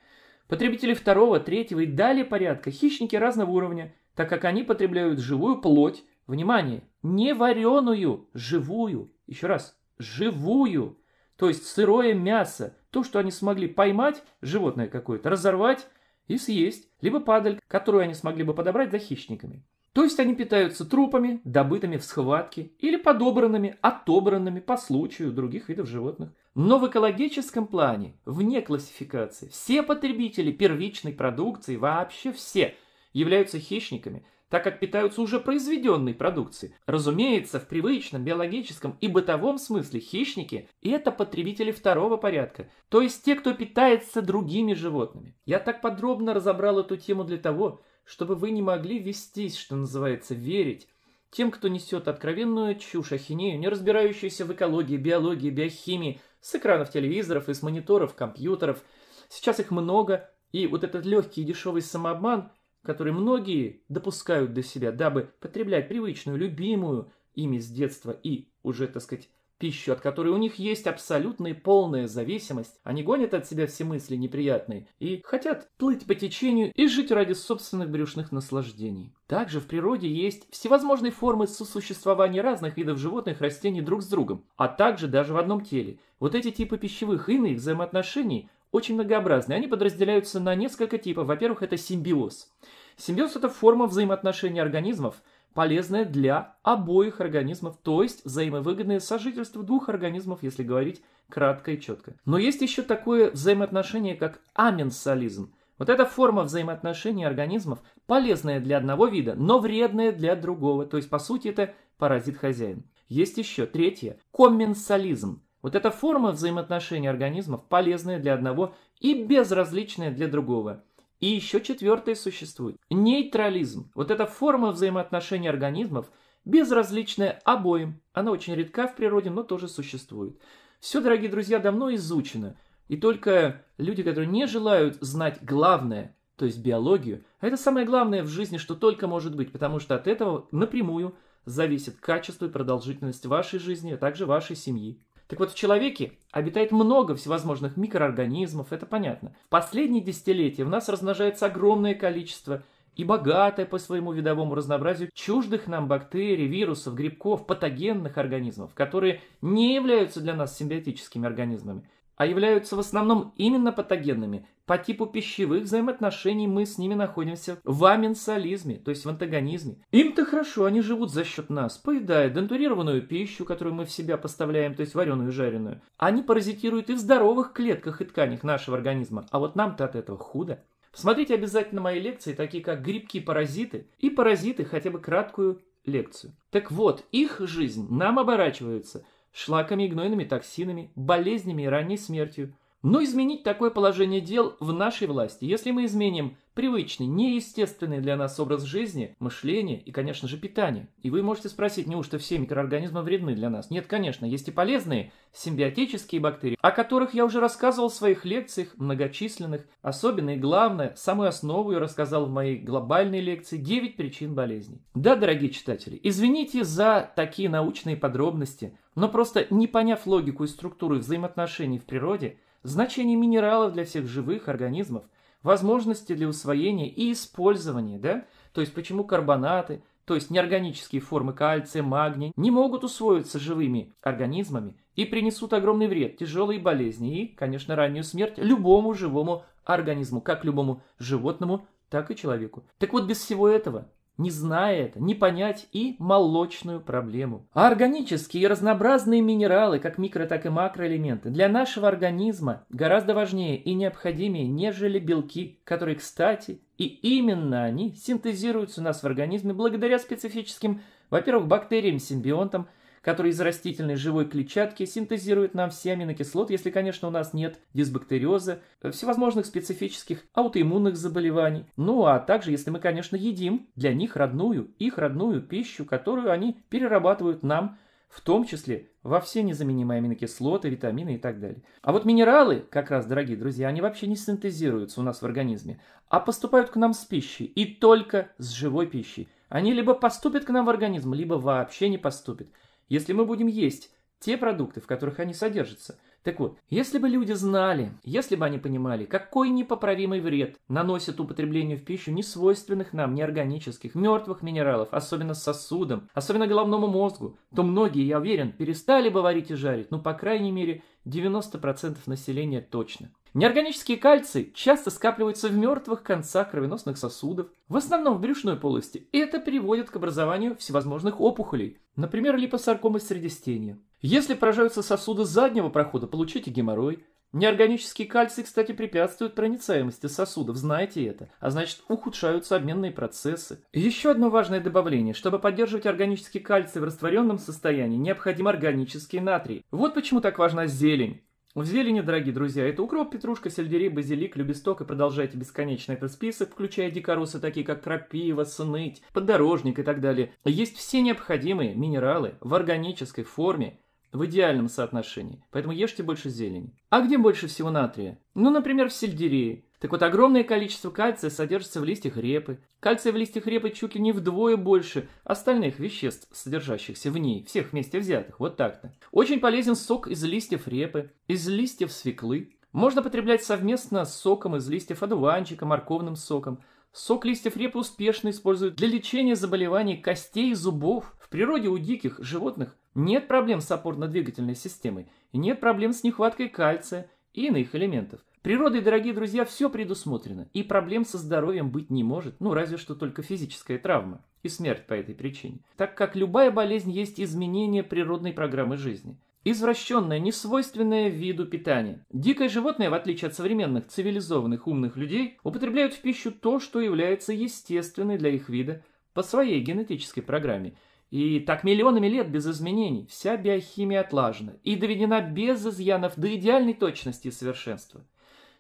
Потребители второго, третьего и далее порядка – хищники разного уровня, так как они потребляют живую плоть, внимание, не вареную, живую, еще раз, живую, то есть сырое мясо, то, что они смогли поймать, животное какое-то, разорвать и съесть, либо падаль, которую они смогли бы подобрать за хищниками. То есть они питаются трупами, добытыми в схватке, или подобранными, отобранными по случаю других видов животных. Но в экологическом плане, вне классификации, все потребители первичной продукции, вообще все, являются хищниками, так как питаются уже произведенной продукцией. Разумеется, в привычном, биологическом и бытовом смысле хищники – это потребители второго порядка, то есть те, кто питается другими животными. Я так подробно разобрал эту тему для того, чтобы вы не могли вестись, что называется, верить тем, кто несет откровенную чушь ахинею, не разбирающуюся в экологии, биологии, биохимии, с экранов телевизоров и с мониторов компьютеров. Сейчас их много, и вот этот легкий и дешевый самообман – который многие допускают до себя, дабы потреблять привычную, любимую ими с детства и уже, так сказать, пищу, от которой у них есть абсолютная полная зависимость. Они гонят от себя все мысли неприятные и хотят плыть по течению и жить ради собственных брюшных наслаждений. Также в природе есть всевозможные формы сосуществования разных видов животных растений друг с другом, а также даже в одном теле. Вот эти типы пищевых и иных взаимоотношений очень многообразны. Они подразделяются на несколько типов. Во-первых, это симбиоз. Симбиоз – это форма взаимоотношений организмов, полезная для обоих организмов, то есть взаимовыгодное сожительство двух организмов, если говорить кратко и четко. Но есть еще такое взаимоотношение, как аменсализм. Вот эта форма взаимоотношений организмов полезная для одного вида, но вредная для другого. То есть, по сути, это паразит-хозяин. Есть еще третье – комменсализм. Вот эта форма взаимоотношений организмов полезная для одного и безразличная для другого. И еще четвертое существует – нейтрализм. Вот эта форма взаимоотношений организмов безразличная обоим. Она очень редка в природе, но тоже существует. Все, дорогие друзья, давно изучено. И только люди, которые не желают знать главное, то есть биологию, а это самое главное в жизни, что только может быть, потому что от этого напрямую зависит качество и продолжительность вашей жизни, а также вашей семьи. Так вот, в человеке обитает много всевозможных микроорганизмов, это понятно. В последние десятилетия в нас размножается огромное количество и богатое по своему видовому разнообразию чуждых нам бактерий, вирусов, грибков, патогенных организмов, которые не являются для нас симбиотическими организмами, а являются в основном именно патогенными по типу пищевых взаимоотношений мы с ними находимся в аминсализме, то есть в антагонизме. Им-то хорошо, они живут за счет нас, поедая дентурированную пищу, которую мы в себя поставляем, то есть вареную и жареную. Они паразитируют и в здоровых клетках и тканях нашего организма, а вот нам-то от этого худо. Смотрите обязательно мои лекции, такие как «Грибки-паразиты» и «Паразиты», хотя бы краткую лекцию. Так вот, их жизнь нам оборачивается шлаками и гнойными токсинами, болезнями и ранней смертью – но изменить такое положение дел в нашей власти. Если мы изменим привычный, неестественный для нас образ жизни, мышление и, конечно же, питание. И вы можете спросить, неужто все микроорганизмы вредны для нас? Нет, конечно, есть и полезные симбиотические бактерии, о которых я уже рассказывал в своих лекциях, многочисленных. Особенно и главное, самую основу я рассказал в моей глобальной лекции «9 причин болезней». Да, дорогие читатели, извините за такие научные подробности, но просто не поняв логику и структуры взаимоотношений в природе – значение минералов для всех живых организмов, возможности для усвоения и использования, да? То есть почему карбонаты, то есть неорганические формы кальция, магния, не могут усвоиться живыми организмами и принесут огромный вред, тяжелые болезни и, конечно, раннюю смерть любому живому организму, как любому животному, так и человеку. Так вот, без всего этого не зная это, не понять и молочную проблему. А органические и разнообразные минералы, как микро, так и макроэлементы, для нашего организма гораздо важнее и необходимее, нежели белки, которые, кстати, и именно они синтезируются у нас в организме благодаря специфическим, во-первых, бактериям-симбионтам – который из растительной живой клетчатки синтезирует нам все аминокислоты, если, конечно, у нас нет дисбактериоза, э, всевозможных специфических аутоиммунных заболеваний. Ну а также, если мы, конечно, едим для них родную, их родную пищу, которую они перерабатывают нам в том числе во все незаменимые аминокислоты, витамины и так далее. А вот минералы, как раз, дорогие друзья, они вообще не синтезируются у нас в организме, а поступают к нам с пищей и только с живой пищей. Они либо поступят к нам в организм, либо вообще не поступят если мы будем есть те продукты, в которых они содержатся. Так вот, если бы люди знали, если бы они понимали, какой непоправимый вред наносит употреблению в пищу несвойственных нам неорганических, мертвых минералов, особенно сосудам, особенно головному мозгу, то многие, я уверен, перестали бы варить и жарить, ну, по крайней мере, 90% населения точно. Неорганические кальций часто скапливаются в мертвых концах кровеносных сосудов, в основном в брюшной полости, и это приводит к образованию всевозможных опухолей – Например, липосаркомы средистения. Если поражаются сосуды заднего прохода, получите геморрой. Неорганический кальций, кстати, препятствует проницаемости сосудов, знаете это, а значит ухудшаются обменные процессы. Еще одно важное добавление. Чтобы поддерживать органический кальций в растворенном состоянии, необходим органический натрий. Вот почему так важна зелень. В зелени, дорогие друзья, это укроп, петрушка, сельдерей, базилик, любесток и продолжайте бесконечно этот список, включая дикоросы, такие как крапива, сныть, подорожник и так далее. Есть все необходимые минералы в органической форме, в идеальном соотношении. Поэтому ешьте больше зелени. А где больше всего натрия? Ну, например, в сельдерее. Так вот, огромное количество кальция содержится в листьях репы. Кальция в листьях репы чуть ли не вдвое больше остальных веществ, содержащихся в ней, всех вместе взятых, вот так-то. Очень полезен сок из листьев репы, из листьев свеклы. Можно потреблять совместно с соком из листьев одуванчика, морковным соком. Сок листьев репы успешно используют для лечения заболеваний костей и зубов. В природе у диких животных нет проблем с опорно-двигательной системой, нет проблем с нехваткой кальция и иных элементов – Природой, дорогие друзья, все предусмотрено, и проблем со здоровьем быть не может, ну разве что только физическая травма и смерть по этой причине, так как любая болезнь есть изменение природной программы жизни. Извращенное, несвойственное виду питания. Дикое животное, в отличие от современных, цивилизованных, умных людей, употребляют в пищу то, что является естественной для их вида по своей генетической программе. И так миллионами лет без изменений. Вся биохимия отлажена и доведена без изъянов до идеальной точности и совершенства.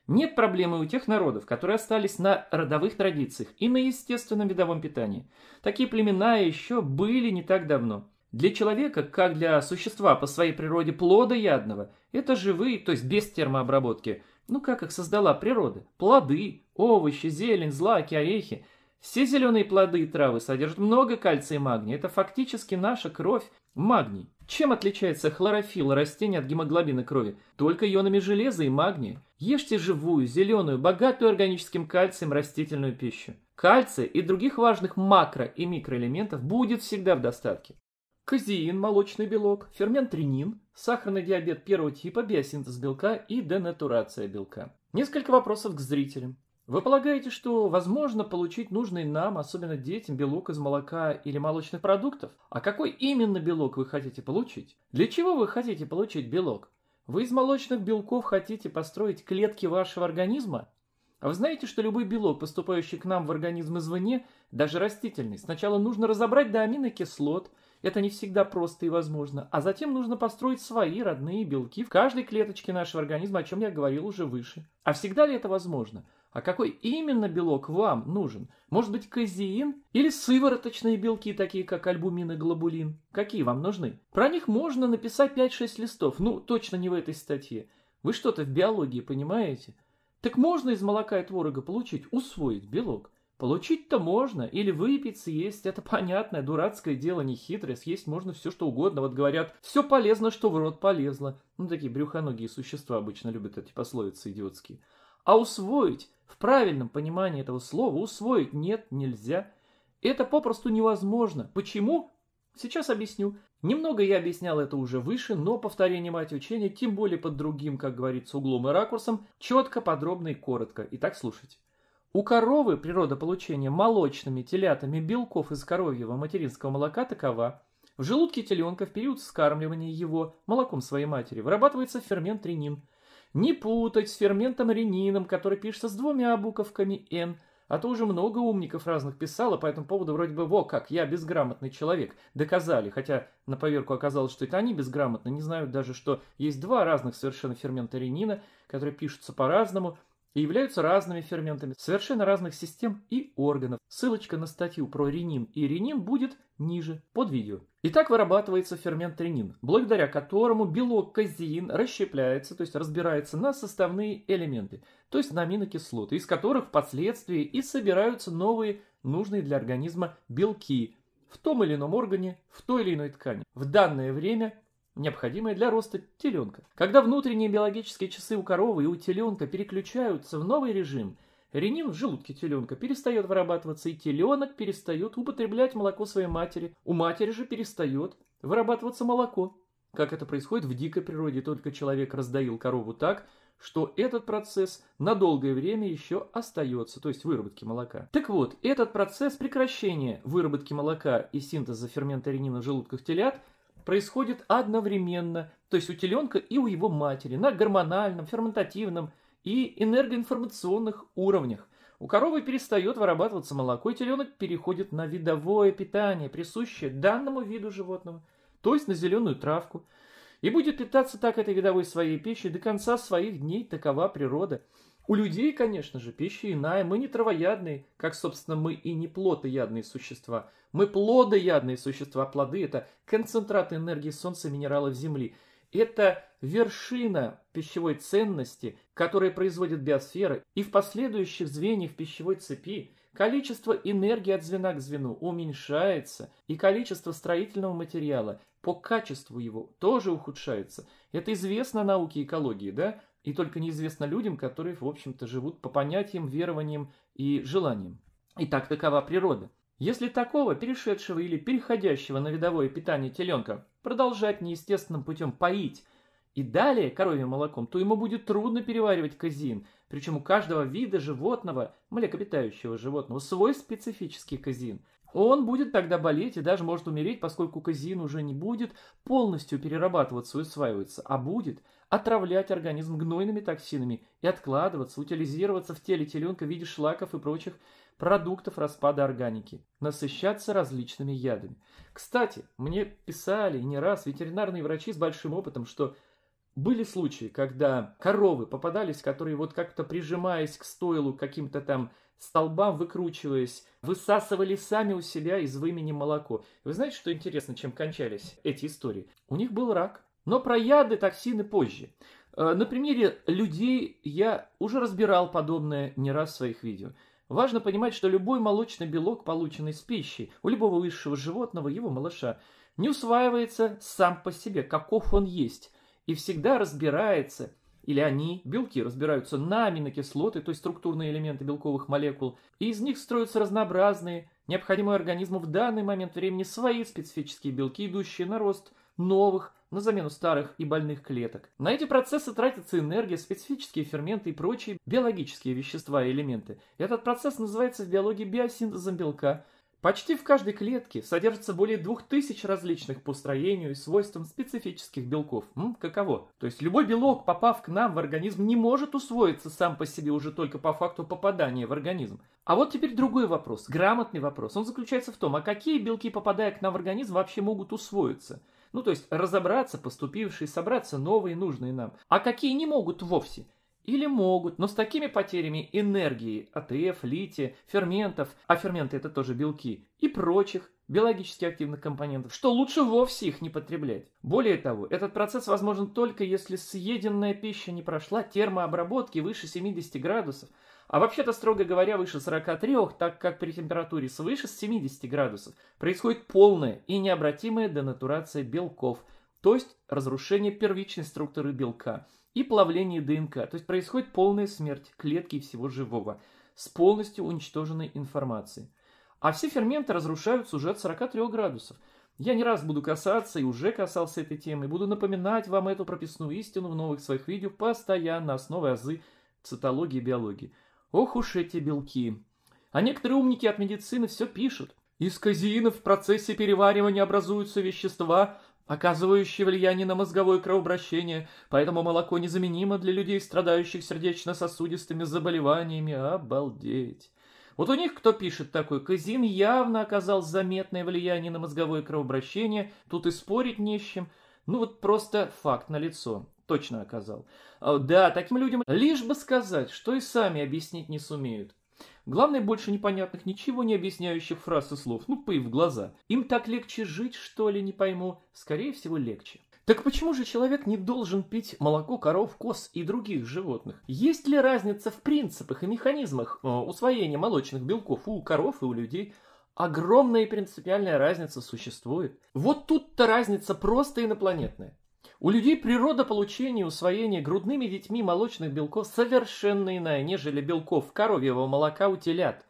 Нет проблемы у тех народов, которые остались на родовых традициях и на естественном видовом питании. Такие племена еще были не так давно. Для человека, как для существа по своей природе плодоядного, это живые, то есть без термообработки, ну как их создала природа, плоды, овощи, зелень, злаки, орехи. Все зеленые плоды и травы содержат много кальция и магния, это фактически наша кровь, магний. Чем отличается хлорофилл растений от гемоглобина крови? Только ионами железа и магния. Ешьте живую, зеленую, богатую органическим кальцием растительную пищу. Кальция и других важных макро- и микроэлементов будет всегда в достатке. Казеин, молочный белок, фермент ренин, сахарный диабет первого типа, биосинтез белка и денатурация белка. Несколько вопросов к зрителям. Вы полагаете, что возможно получить нужный нам, особенно детям, белок из молока или молочных продуктов? А какой именно белок вы хотите получить? Для чего вы хотите получить белок? Вы из молочных белков хотите построить клетки вашего организма? А вы знаете, что любой белок, поступающий к нам в организм извне, даже растительный, сначала нужно разобрать до аминокислот, это не всегда просто и возможно, а затем нужно построить свои родные белки в каждой клеточке нашего организма, о чем я говорил уже выше. А всегда ли это возможно? А какой именно белок вам нужен? Может быть, казеин? Или сывороточные белки, такие как альбумин и глобулин? Какие вам нужны? Про них можно написать 5-6 листов. Ну, точно не в этой статье. Вы что-то в биологии понимаете? Так можно из молока и творога получить, усвоить белок. Получить-то можно, или выпить, съесть, это понятное, дурацкое дело, нехитрое, съесть можно все что угодно, вот говорят, все полезно, что в рот полезло. Ну, такие брюхоногие существа обычно любят эти пословицы идиотские. А усвоить, в правильном понимании этого слова, усвоить нет, нельзя. Это попросту невозможно. Почему? Сейчас объясню. Немного я объяснял это уже выше, но повторение мать учения, тем более под другим, как говорится, углом и ракурсом, четко, подробно и коротко. Итак, слушайте. У коровы природа получения молочными телятами белков из коровьего материнского молока такова. В желудке теленка в период вскармливания его молоком своей матери вырабатывается фермент ренин – не путать с ферментом ренином, который пишется с двумя буковками «Н», а то уже много умников разных писало по этому поводу вроде бы «Во, как, я безграмотный человек». Доказали, хотя на поверку оказалось, что это они безграмотны, не знают даже, что есть два разных совершенно фермента ренина, которые пишутся по-разному – и являются разными ферментами совершенно разных систем и органов. Ссылочка на статью про ренин и ренин будет ниже под видео. Итак, вырабатывается фермент ренин, благодаря которому белок казеин расщепляется, то есть разбирается на составные элементы, то есть на аминокислоты, из которых впоследствии и собираются новые нужные для организма белки в том или ином органе, в той или иной ткани. В данное время необходимые для роста теленка. Когда внутренние биологические часы у коровы и у теленка переключаются в новый режим, ренин в желудке теленка перестает вырабатываться, и теленок перестает употреблять молоко своей матери. У матери же перестает вырабатываться молоко. Как это происходит в дикой природе, только человек раздоил корову так, что этот процесс на долгое время еще остается, то есть выработки молока. Так вот, этот процесс прекращения выработки молока и синтеза фермента ренина в желудках телят – происходит одновременно, то есть у теленка и у его матери, на гормональном, ферментативном и энергоинформационных уровнях. У коровы перестает вырабатываться молоко, и теленок переходит на видовое питание, присущее данному виду животного, то есть на зеленую травку, и будет питаться так этой видовой своей пищей до конца своих дней, такова природа. У людей, конечно же, пища иная. Мы не травоядные, как, собственно, мы и не плотоядные существа. Мы плодоядные существа. А плоды – это концентрат энергии солнца, минералов земли. Это вершина пищевой ценности, которая производит биосфера, и в последующих звеньях пищевой цепи количество энергии от звена к звену уменьшается, и количество строительного материала по качеству его тоже ухудшается. Это известно науке экологии, да? и только неизвестно людям, которые, в общем-то, живут по понятиям, верованиям и желаниям. И так такова природа. Если такого, перешедшего или переходящего на видовое питание теленка, продолжать неестественным путем поить и далее коровьим молоком, то ему будет трудно переваривать казин, причем у каждого вида животного, млекопитающего животного, свой специфический казин. Он будет тогда болеть и даже может умереть, поскольку казин уже не будет полностью перерабатываться и усваиваться, а будет – отравлять организм гнойными токсинами и откладываться, утилизироваться в теле теленка в виде шлаков и прочих продуктов распада органики, насыщаться различными ядами. Кстати, мне писали не раз ветеринарные врачи с большим опытом, что были случаи, когда коровы попадались, которые вот как-то прижимаясь к стойлу каким-то там столбам, выкручиваясь, высасывали сами у себя из вымени молоко. Вы знаете, что интересно, чем кончались эти истории? У них был рак. Но про яды, токсины позже. Э, на примере людей я уже разбирал подобное не раз в своих видео. Важно понимать, что любой молочный белок, полученный с пищей, у любого высшего животного, его малыша, не усваивается сам по себе, каков он есть, и всегда разбирается, или они, белки, разбираются на аминокислоты, то есть структурные элементы белковых молекул, и из них строятся разнообразные, необходимые организму в данный момент времени свои специфические белки, идущие на рост новых на замену старых и больных клеток. На эти процессы тратится энергия, специфические ферменты и прочие биологические вещества и элементы. Этот процесс называется в биологии биосинтезом белка. Почти в каждой клетке содержится более 2000 различных по строению и свойствам специфических белков. М? Каково? То есть любой белок, попав к нам в организм, не может усвоиться сам по себе уже только по факту попадания в организм. А вот теперь другой вопрос, грамотный вопрос. Он заключается в том, а какие белки, попадая к нам в организм, вообще могут усвоиться? Ну, то есть разобраться, поступившие, собраться новые, нужные нам. А какие не могут вовсе? Или могут, но с такими потерями энергии, АТФ, лития, ферментов, а ферменты это тоже белки, и прочих биологически активных компонентов, что лучше вовсе их не потреблять. Более того, этот процесс возможен только если съеденная пища не прошла термообработки выше 70 градусов, а вообще-то, строго говоря, выше 43, так как при температуре свыше 70 градусов происходит полная и необратимая денатурация белков, то есть разрушение первичной структуры белка и плавление ДНК, то есть происходит полная смерть клетки и всего живого с полностью уничтоженной информацией. А все ферменты разрушаются уже от 43 градусов. Я не раз буду касаться и уже касался этой темы, буду напоминать вам эту прописную истину в новых своих видео постоянно, основой азы цитологии и биологии. Ох уж эти белки. А некоторые умники от медицины все пишут. Из казеина в процессе переваривания образуются вещества, оказывающие влияние на мозговое кровообращение, поэтому молоко незаменимо для людей, страдающих сердечно-сосудистыми заболеваниями. Обалдеть! Вот у них, кто пишет такой, казеин явно оказал заметное влияние на мозговое кровообращение, тут и спорить не с чем. Ну вот просто факт на лицо точно оказал. А, да, таким людям лишь бы сказать, что и сами объяснить не сумеют. Главное, больше непонятных, ничего не объясняющих фраз и слов, ну, пы в глаза. Им так легче жить, что ли, не пойму. Скорее всего, легче. Так почему же человек не должен пить молоко коров, коз и других животных? Есть ли разница в принципах и механизмах э, усвоения молочных белков у коров и у людей? Огромная и принципиальная разница существует. Вот тут-то разница просто инопланетная. У людей природа получения и усвоения грудными детьми молочных белков совершенно иная, нежели белков коровьего молока у телят.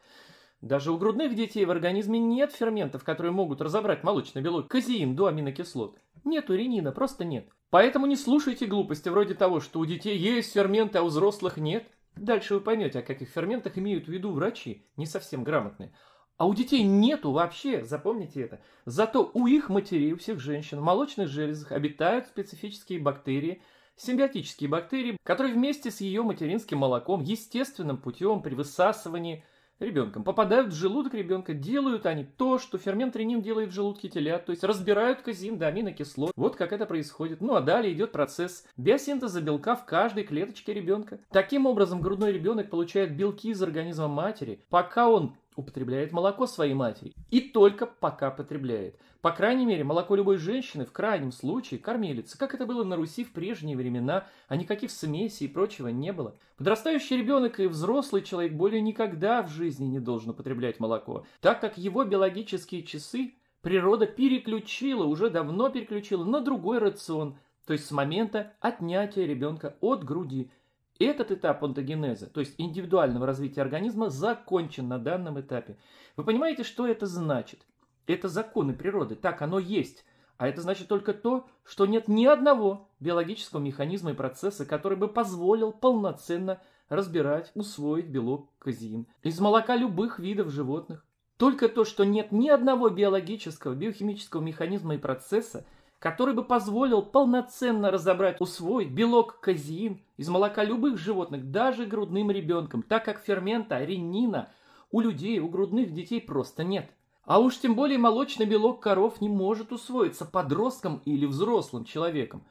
Даже у грудных детей в организме нет ферментов, которые могут разобрать молочный белок, казеин до аминокислот. нет ренина, просто нет. Поэтому не слушайте глупости вроде того, что у детей есть ферменты, а у взрослых нет. Дальше вы поймете, о каких ферментах имеют в виду врачи, не совсем грамотные. А у детей нету вообще, запомните это. Зато у их матерей, у всех женщин, в молочных железах обитают специфические бактерии, симбиотические бактерии, которые вместе с ее материнским молоком естественным путем при высасывании ребенком попадают в желудок ребенка, делают они то, что фермент ренин делает в желудке телят, то есть разбирают казин до аминокислот. Вот как это происходит. Ну а далее идет процесс биосинтеза белка в каждой клеточке ребенка. Таким образом грудной ребенок получает белки из организма матери, пока он употребляет молоко своей матери. И только пока потребляет. По крайней мере, молоко любой женщины в крайнем случае кормилица, как это было на Руси в прежние времена, а никаких смесей и прочего не было. Подрастающий ребенок и взрослый человек более никогда в жизни не должен употреблять молоко, так как его биологические часы природа переключила, уже давно переключила на другой рацион, то есть с момента отнятия ребенка от груди – этот этап онтогенеза, то есть индивидуального развития организма, закончен на данном этапе. Вы понимаете, что это значит? Это законы природы, так оно есть. А это значит только то, что нет ни одного биологического механизма и процесса, который бы позволил полноценно разбирать, усвоить белок казеин из молока любых видов животных. Только то, что нет ни одного биологического, биохимического механизма и процесса, который бы позволил полноценно разобрать, усвоить белок казеин из молока любых животных, даже грудным ребенком, так как фермента ренина у людей, у грудных детей просто нет. А уж тем более молочный белок коров не может усвоиться подростком или взрослым человеком.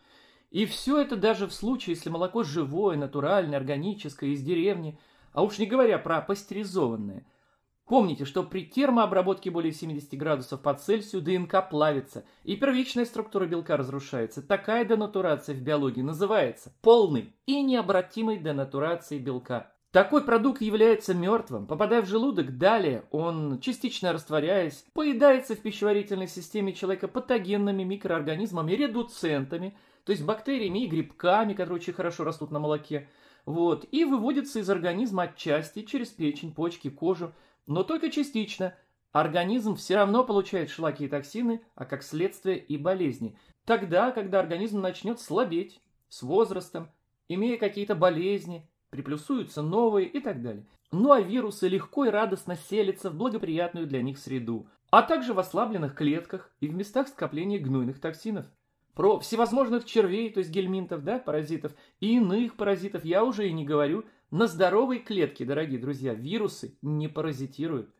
И все это даже в случае, если молоко живое, натуральное, органическое, из деревни, а уж не говоря про пастеризованное – Помните, что при термообработке более 70 градусов по Цельсию ДНК плавится, и первичная структура белка разрушается. Такая денатурация в биологии называется полной и необратимой денатурацией белка. Такой продукт является мертвым, попадая в желудок, далее он, частично растворяясь, поедается в пищеварительной системе человека патогенными микроорганизмами, редуцентами, то есть бактериями и грибками, которые очень хорошо растут на молоке, вот, и выводится из организма отчасти через печень, почки, кожу, но только частично. Организм все равно получает шлаки и токсины, а как следствие и болезни. Тогда, когда организм начнет слабеть, с возрастом, имея какие-то болезни, приплюсуются новые и так далее. Ну а вирусы легко и радостно селятся в благоприятную для них среду, а также в ослабленных клетках и в местах скопления гнойных токсинов. Про всевозможных червей, то есть гельминтов, да, паразитов, и иных паразитов я уже и не говорю, на здоровой клетке, дорогие друзья, вирусы не паразитируют.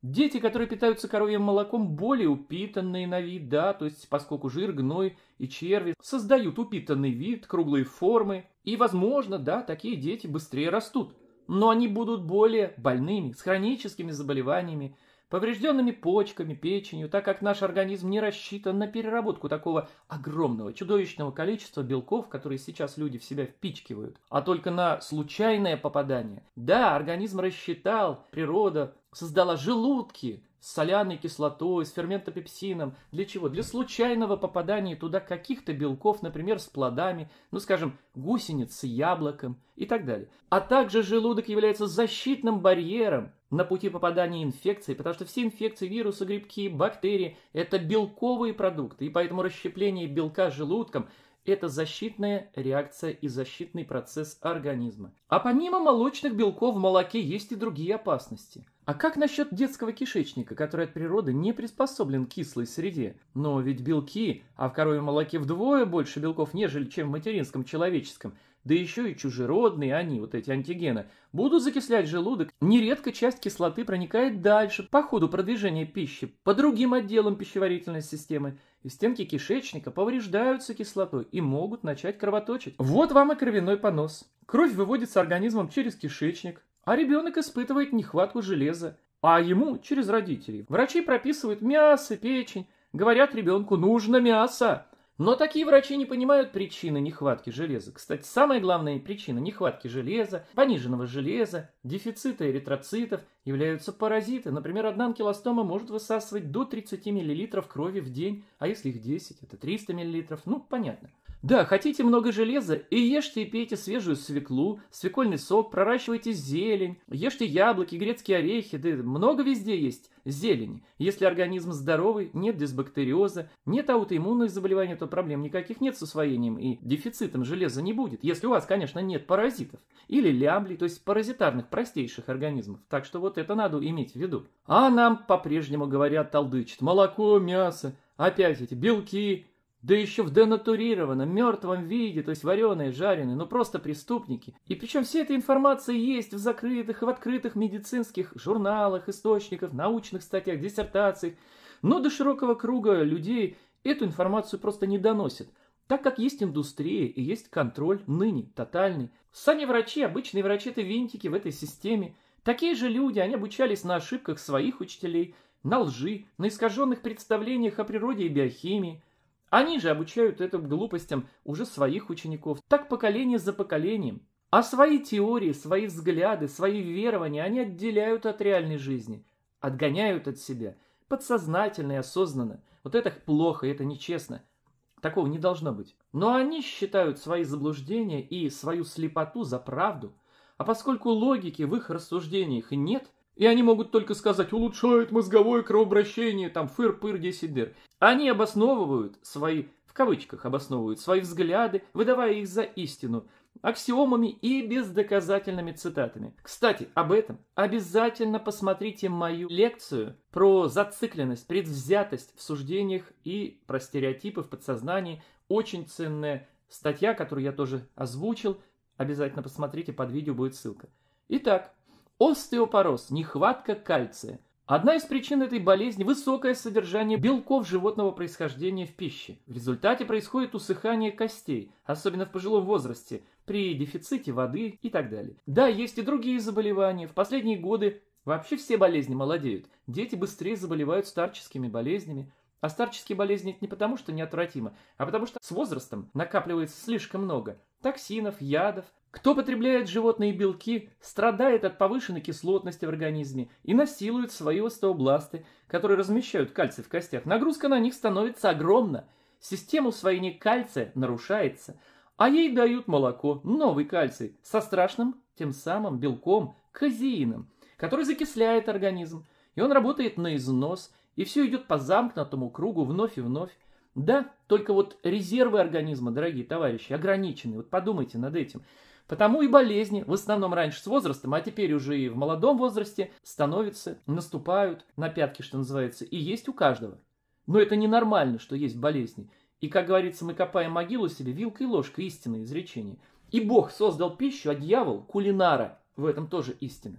Дети, которые питаются коровьим молоком, более упитанные на вид, да, то есть поскольку жир, гной и черви создают упитанный вид, круглые формы, и, возможно, да, такие дети быстрее растут. Но они будут более больными, с хроническими заболеваниями, поврежденными почками, печенью, так как наш организм не рассчитан на переработку такого огромного, чудовищного количества белков, которые сейчас люди в себя впичкивают, а только на случайное попадание. Да, организм рассчитал, природа создала желудки, с соляной кислотой, с ферментопепсином. Для чего? Для случайного попадания туда каких-то белков, например, с плодами, ну, скажем, гусениц с яблоком и так далее. А также желудок является защитным барьером на пути попадания инфекции, потому что все инфекции, вирусы, грибки, бактерии – это белковые продукты, и поэтому расщепление белка желудком – это защитная реакция и защитный процесс организма. А помимо молочных белков в молоке есть и другие опасности. А как насчет детского кишечника, который от природы не приспособлен к кислой среде? Но ведь белки, а в коровьем молоке вдвое больше белков, нежели чем в материнском человеческом – да еще и чужеродные они, вот эти антигены, будут закислять желудок, нередко часть кислоты проникает дальше по ходу продвижения пищи по другим отделам пищеварительной системы, и стенки кишечника повреждаются кислотой и могут начать кровоточить. Вот вам и кровяной понос. Кровь выводится организмом через кишечник, а ребенок испытывает нехватку железа, а ему через родителей. Врачи прописывают мясо, печень, говорят ребенку «нужно мясо», но такие врачи не понимают причины нехватки железа. Кстати, самая главная причина нехватки железа, пониженного железа, дефицита эритроцитов являются паразиты. Например, одна анкилостома может высасывать до 30 мл крови в день, а если их 10, это 300 мл, ну понятно. Да, хотите много железа и ешьте и пейте свежую свеклу, свекольный сок, проращивайте зелень, ешьте яблоки, грецкие орехи, да много везде есть зелени. Если организм здоровый, нет дисбактериоза, нет аутоиммунных заболеваний, то проблем никаких нет с усвоением и дефицитом железа не будет, если у вас, конечно, нет паразитов или лямблей, то есть паразитарных простейших организмов. Так что вот это надо иметь в виду. А нам по-прежнему говорят, толдычат, молоко, мясо, опять эти белки, да еще в денатурированном, мертвом виде, то есть вареные, жареные, ну просто преступники. И причем вся эта информация есть в закрытых и в открытых медицинских журналах, источниках, научных статьях, диссертациях. Но до широкого круга людей эту информацию просто не доносят. Так как есть индустрия и есть контроль ныне, тотальный. Сами врачи, обычные врачи это винтики в этой системе. Такие же люди, они обучались на ошибках своих учителей, на лжи, на искаженных представлениях о природе и биохимии. Они же обучают этим глупостям уже своих учеников. Так поколение за поколением. А свои теории, свои взгляды, свои верования они отделяют от реальной жизни. Отгоняют от себя. Подсознательно и осознанно. Вот это плохо, это нечестно. Такого не должно быть. Но они считают свои заблуждения и свою слепоту за правду. А поскольку логики в их рассуждениях нет, и они могут только сказать, улучшает мозговое кровообращение, там фыр-пыр десидер. Они обосновывают свои, в кавычках обосновывают свои взгляды, выдавая их за истину, аксиомами и бездоказательными цитатами. Кстати, об этом обязательно посмотрите мою лекцию про зацикленность, предвзятость в суждениях и про стереотипы в подсознании. Очень ценная статья, которую я тоже озвучил. Обязательно посмотрите, под видео будет ссылка. Итак, Остеопороз – нехватка кальция. Одна из причин этой болезни – высокое содержание белков животного происхождения в пище. В результате происходит усыхание костей, особенно в пожилом возрасте, при дефиците воды и так далее. Да, есть и другие заболевания. В последние годы вообще все болезни молодеют. Дети быстрее заболевают старческими болезнями. А старческие болезни это не потому, что неотвратимо, а потому что с возрастом накапливается слишком много токсинов, ядов, кто потребляет животные белки, страдает от повышенной кислотности в организме и насилует свои остеобласты, которые размещают кальций в костях. Нагрузка на них становится огромна. Система усвоения кальция нарушается, а ей дают молоко, новый кальций, со страшным тем самым белком, казеином, который закисляет организм, и он работает на износ, и все идет по замкнутому кругу вновь и вновь. Да, только вот резервы организма, дорогие товарищи, ограничены. Вот подумайте над этим. Потому и болезни, в основном раньше с возрастом, а теперь уже и в молодом возрасте, становятся, наступают на пятки, что называется, и есть у каждого. Но это ненормально, что есть болезни. И, как говорится, мы копаем могилу себе вилкой и ложкой, истинное изречение. И Бог создал пищу, а дьявол – кулинара. В этом тоже истина.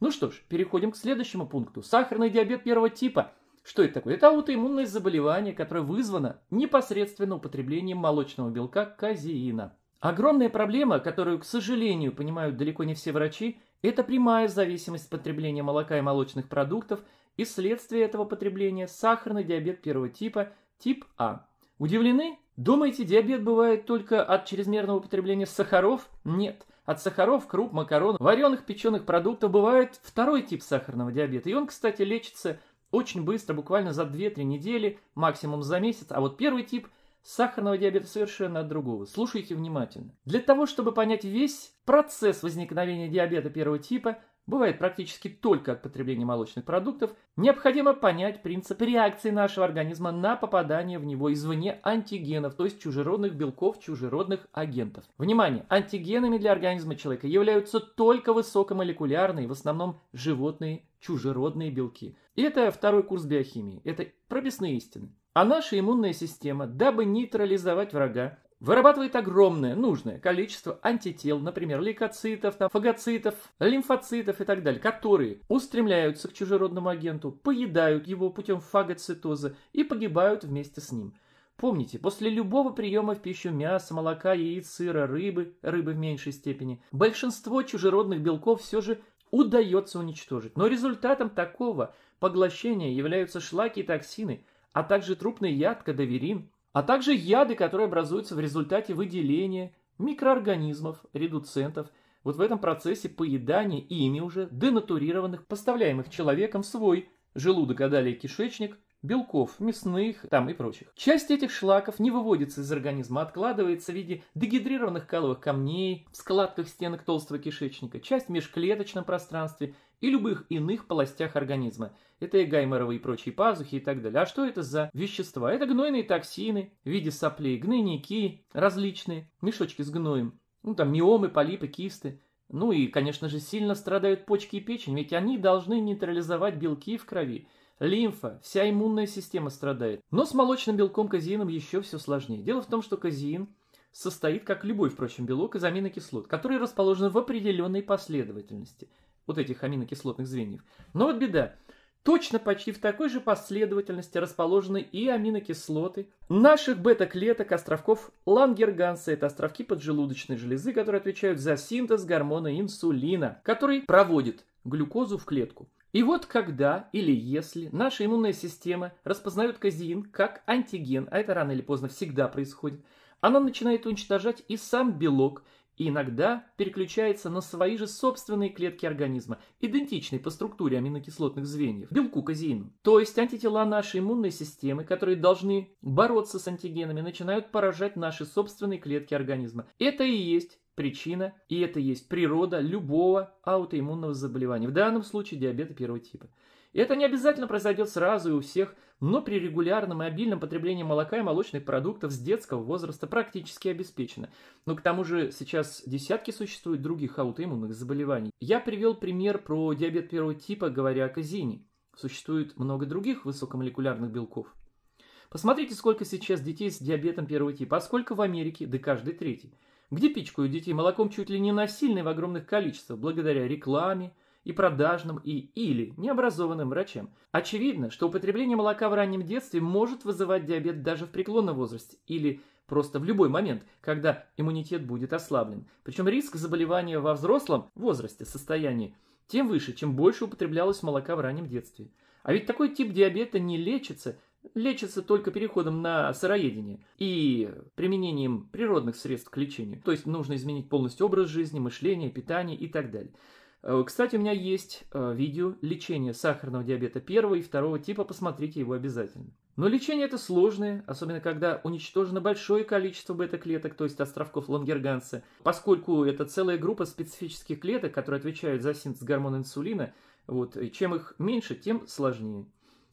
Ну что ж, переходим к следующему пункту. Сахарный диабет первого типа – что это такое? Это аутоиммунное заболевание, которое вызвано непосредственно употреблением молочного белка казеина. Огромная проблема, которую, к сожалению, понимают далеко не все врачи, это прямая зависимость потребления молока и молочных продуктов и следствие этого потребления сахарный диабет первого типа, тип А. Удивлены? Думаете, диабет бывает только от чрезмерного употребления сахаров? Нет. От сахаров, круп, макарон, вареных, печеных продуктов бывает второй тип сахарного диабета. И он, кстати, лечится очень быстро, буквально за 2-3 недели, максимум за месяц. А вот первый тип – сахарного диабета совершенно от другого. Слушайте внимательно. Для того, чтобы понять весь процесс возникновения диабета первого типа, бывает практически только от потребления молочных продуктов, необходимо понять принцип реакции нашего организма на попадание в него извне антигенов, то есть чужеродных белков, чужеродных агентов. Внимание! Антигенами для организма человека являются только высокомолекулярные, в основном животные чужеродные белки. И это второй курс биохимии. Это прописные истины. А наша иммунная система, дабы нейтрализовать врага, вырабатывает огромное, нужное количество антител, например, лейкоцитов, там, фагоцитов, лимфоцитов и так далее, которые устремляются к чужеродному агенту, поедают его путем фагоцитоза и погибают вместе с ним. Помните, после любого приема в пищу мяса, молока, яиц, сыра, рыбы, рыбы в меньшей степени, большинство чужеродных белков все же удается уничтожить. Но результатом такого поглощения являются шлаки и токсины – а также трупный яд кадаверин, а также яды, которые образуются в результате выделения микроорганизмов, редуцентов, вот в этом процессе поедания ими уже денатурированных, поставляемых человеком в свой желудок, а далее кишечник, белков, мясных там и прочих. Часть этих шлаков не выводится из организма, а откладывается в виде дегидрированных каловых камней в складках стенок толстого кишечника, часть в межклеточном пространстве, и любых иных полостях организма. Это и гайморовые и прочие пазухи и так далее. А что это за вещества? Это гнойные токсины в виде соплей, гнойники различные, мешочки с гноем, ну там миомы, полипы, кисты. Ну и, конечно же, сильно страдают почки и печень, ведь они должны нейтрализовать белки в крови. Лимфа, вся иммунная система страдает. Но с молочным белком казеином еще все сложнее. Дело в том, что казеин состоит, как любой, впрочем, белок из аминокислот, которые расположены в определенной последовательности – вот этих аминокислотных звеньев. Но вот беда. Точно почти в такой же последовательности расположены и аминокислоты наших бета-клеток островков Лангерганса. Это островки поджелудочной железы, которые отвечают за синтез гормона инсулина, который проводит глюкозу в клетку. И вот когда или если наша иммунная система распознает казеин как антиген, а это рано или поздно всегда происходит, она начинает уничтожать и сам белок, и иногда переключается на свои же собственные клетки организма, идентичные по структуре аминокислотных звеньев, белку казеину. То есть антитела нашей иммунной системы, которые должны бороться с антигенами, начинают поражать наши собственные клетки организма. Это и есть причина, и это и есть природа любого аутоиммунного заболевания, в данном случае диабета первого типа. И это не обязательно произойдет сразу и у всех, но при регулярном и обильном потреблении молока и молочных продуктов с детского возраста практически обеспечено. Но к тому же сейчас десятки существует других аутоиммунных заболеваний. Я привел пример про диабет первого типа, говоря о казине. Существует много других высокомолекулярных белков. Посмотрите, сколько сейчас детей с диабетом первого типа, а сколько в Америке, да каждый третий. Где пичкают детей молоком чуть ли не насильно в огромных количествах, благодаря рекламе, и продажным и или необразованным врачам. Очевидно, что употребление молока в раннем детстве может вызывать диабет даже в преклонном возрасте или просто в любой момент, когда иммунитет будет ослаблен. Причем риск заболевания во взрослом возрасте, состоянии, тем выше, чем больше употреблялось молока в раннем детстве. А ведь такой тип диабета не лечится, лечится только переходом на сыроедение и применением природных средств к лечению. То есть нужно изменить полностью образ жизни, мышление, питание и так далее. Э, кстати, у меня есть э, видео лечение сахарного диабета первого и второго типа, посмотрите его обязательно. Но лечение это сложное, особенно когда уничтожено большое количество бета-клеток, то есть островков лангерганса, поскольку это целая группа специфических клеток, которые отвечают за синтез гормона инсулина, вот, и чем их меньше, тем сложнее,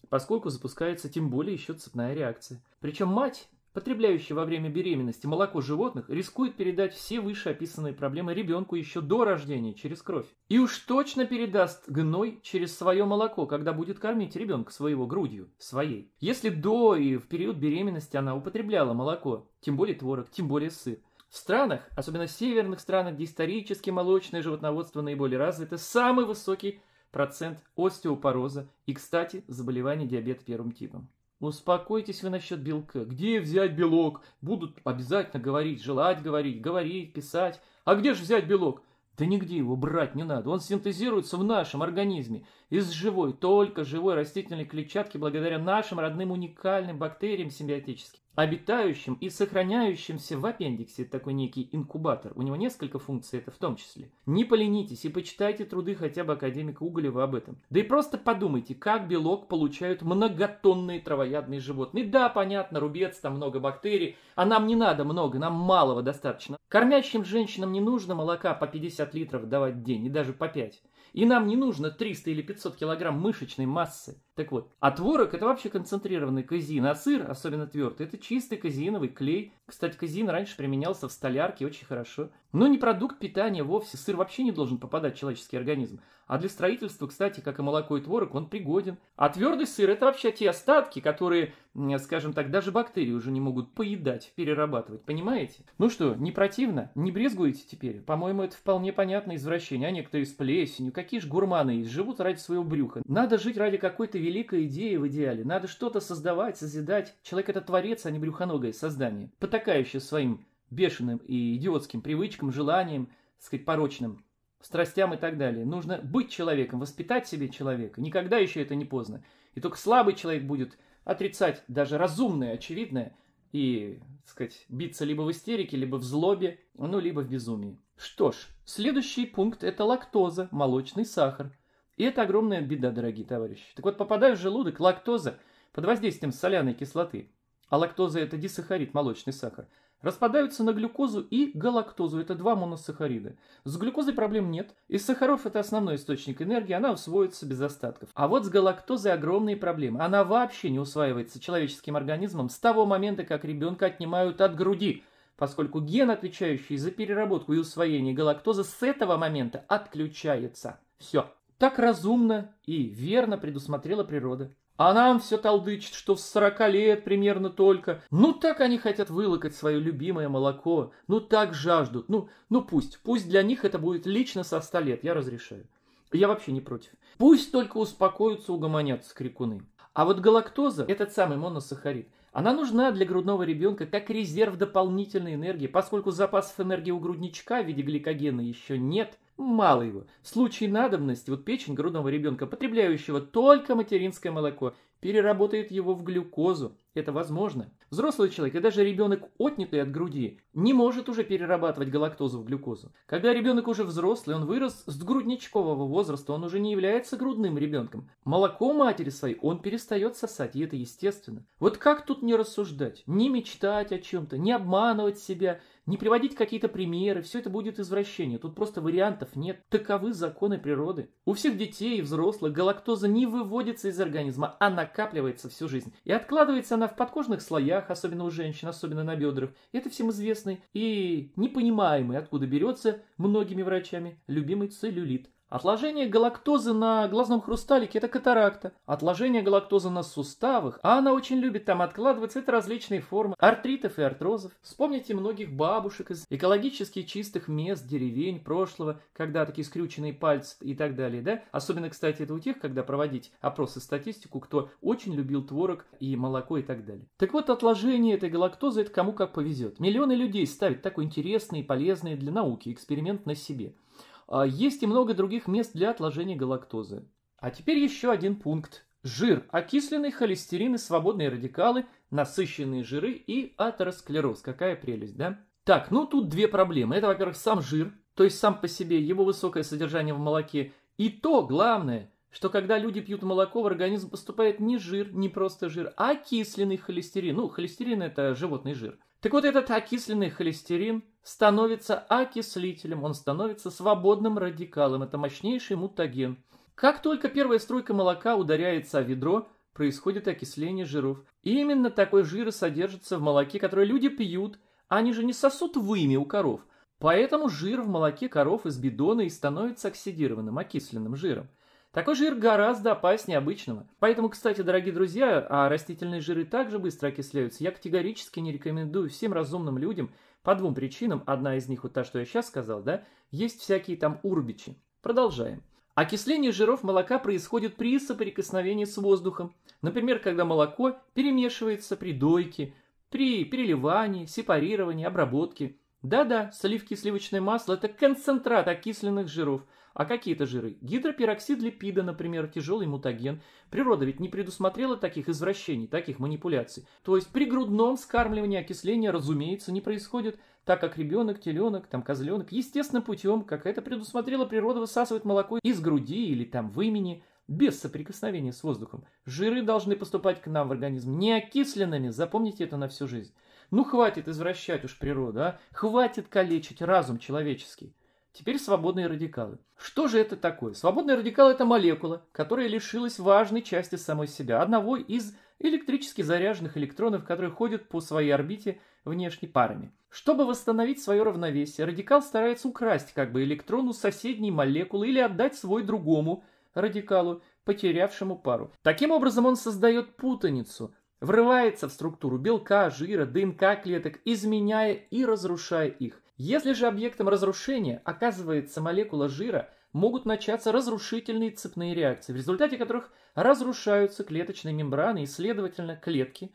поскольку запускается тем более еще цепная реакция. Причем мать потребляющий во время беременности молоко животных, рискует передать все вышеописанные проблемы ребенку еще до рождения через кровь. И уж точно передаст гной через свое молоко, когда будет кормить ребенка своего грудью, своей. Если до и в период беременности она употребляла молоко, тем более творог, тем более сыр, в странах, особенно северных странах, где исторически молочное животноводство наиболее развито, самый высокий процент остеопороза и, кстати, заболеваний диабета первым типом. Успокойтесь вы насчет белка. Где взять белок? Будут обязательно говорить, желать говорить, говорить, писать. А где же взять белок? Да нигде его брать не надо. Он синтезируется в нашем организме. Из живой, только живой растительной клетчатки благодаря нашим родным уникальным бактериям симбиотическим обитающим и сохраняющимся в аппендиксе, такой некий инкубатор. У него несколько функций, это в том числе. Не поленитесь и почитайте труды хотя бы академика Уголева об этом. Да и просто подумайте, как белок получают многотонные травоядные животные. Да, понятно, рубец, там много бактерий, а нам не надо много, нам малого достаточно. Кормящим женщинам не нужно молока по 50 литров давать в день, и даже по 5. И нам не нужно 300 или 500 килограмм мышечной массы. Так вот, а творог это вообще концентрированный казин, а сыр, особенно твердый, это чистый казиновый клей. Кстати, казин раньше применялся в столярке очень хорошо. Но не продукт питания вовсе, сыр вообще не должен попадать в человеческий организм. А для строительства, кстати, как и молоко и творог, он пригоден. А твердый сыр это вообще те остатки, которые, скажем так, даже бактерии уже не могут поедать, перерабатывать, понимаете? Ну что, не противно? Не брезгуете теперь? По-моему, это вполне понятное извращение, а некоторые с плесенью. Какие же гурманы живут ради своего брюха. Надо жить ради какой-то великая идея в идеале. Надо что-то создавать, созидать. Человек – это творец, а не брюхоногое создание, потакающее своим бешеным и идиотским привычкам, желаниям, так сказать, порочным, страстям и так далее. Нужно быть человеком, воспитать себе человека. Никогда еще это не поздно. И только слабый человек будет отрицать даже разумное, очевидное, и, так сказать, биться либо в истерике, либо в злобе, ну, либо в безумии. Что ж, следующий пункт – это лактоза, молочный сахар – и это огромная беда, дорогие товарищи. Так вот, попадая в желудок, лактоза под воздействием соляной кислоты, а лактоза это дисахарид, молочный сахар, распадаются на глюкозу и галактозу. Это два моносахарида. С глюкозой проблем нет. Из сахаров это основной источник энергии, она усвоится без остатков. А вот с галактозой огромные проблемы. Она вообще не усваивается человеческим организмом с того момента, как ребенка отнимают от груди, поскольку ген, отвечающий за переработку и усвоение галактозы, с этого момента отключается. Все. Так разумно и верно предусмотрела природа. А нам все толдычит, что в сорока лет примерно только. Ну так они хотят вылокать свое любимое молоко. Ну так жаждут. Ну, ну пусть. Пусть для них это будет лично со ста лет. Я разрешаю. Я вообще не против. Пусть только успокоятся, угомонятся крикуны. А вот галактоза, этот самый моносахарид, она нужна для грудного ребенка как резерв дополнительной энергии, поскольку запасов энергии у грудничка в виде гликогена еще нет, мало его. В случае надобности вот печень грудного ребенка, потребляющего только материнское молоко, переработает его в глюкозу, это возможно. Взрослый человек и даже ребенок, отнятый от груди, не может уже перерабатывать галактозу в глюкозу. Когда ребенок уже взрослый, он вырос с грудничкового возраста, он уже не является грудным ребенком. Молоко матери своей он перестает сосать, и это естественно. Вот как тут не рассуждать, не мечтать о чем-то, не обманывать себя, не приводить какие-то примеры, все это будет извращение, тут просто вариантов нет. Таковы законы природы. У всех детей и взрослых галактоза не выводится из организма, а накапливается всю жизнь и откладывается она в подкожных слоях, особенно у женщин, особенно на бедрах. Это всем известный и непонимаемый, откуда берется многими врачами, любимый целлюлит – Отложение галактозы на глазном хрусталике – это катаракта. Отложение галактозы на суставах, а она очень любит там откладываться, это различные формы артритов и артрозов. Вспомните многих бабушек из экологически чистых мест, деревень прошлого, когда такие скрюченные пальцы и так далее, да? Особенно, кстати, это у тех, когда проводить опросы статистику, кто очень любил творог и молоко и так далее. Так вот, отложение этой галактозы – это кому как повезет. Миллионы людей ставят такой интересный и полезный для науки эксперимент на себе – а, есть и много других мест для отложения галактозы. А теперь еще один пункт. Жир, окисленный холестерин и свободные радикалы, насыщенные жиры и атеросклероз. Какая прелесть, да? Так, ну тут две проблемы. Это, во-первых, сам жир, то есть сам по себе его высокое содержание в молоке. И то главное, что когда люди пьют молоко, в организм поступает не жир, не просто жир, а окисленный холестерин. Ну, холестерин – это животный жир. Так вот этот окисленный холестерин становится окислителем, он становится свободным радикалом, это мощнейший мутаген. Как только первая струйка молока ударяется о ведро, происходит окисление жиров. И именно такой жир содержится в молоке, которое люди пьют, они же не сосут выми у коров. Поэтому жир в молоке коров из бидона и становится оксидированным, окисленным жиром. Такой жир гораздо опаснее обычного. Поэтому, кстати, дорогие друзья, а растительные жиры также быстро окисляются, я категорически не рекомендую всем разумным людям по двум причинам. Одна из них вот та, что я сейчас сказал, да, есть всякие там урбичи. Продолжаем. Окисление жиров молока происходит при соприкосновении с воздухом. Например, когда молоко перемешивается при дойке, при переливании, сепарировании, обработке. Да-да, сливки и сливочное масло – это концентрат окисленных жиров – а какие это жиры? Гидропероксид липида, например, тяжелый мутаген. Природа ведь не предусмотрела таких извращений, таких манипуляций. То есть при грудном скармливании окисления, разумеется, не происходит, так как ребенок, теленок, там козленок, естественным путем, как это предусмотрела природа, высасывает молоко из груди или там в имени, без соприкосновения с воздухом. Жиры должны поступать к нам в организм не окисленными, запомните это на всю жизнь. Ну хватит извращать уж природу, а? Хватит калечить разум человеческий. Теперь свободные радикалы. Что же это такое? Свободный радикал – это молекула, которая лишилась важной части самой себя, одного из электрически заряженных электронов, которые ходят по своей орбите внешней парами. Чтобы восстановить свое равновесие, радикал старается украсть как бы электрон у соседней молекулы или отдать свой другому радикалу, потерявшему пару. Таким образом он создает путаницу, врывается в структуру белка, жира, ДНК клеток, изменяя и разрушая их. Если же объектом разрушения оказывается молекула жира, могут начаться разрушительные цепные реакции, в результате которых разрушаются клеточные мембраны и, следовательно, клетки.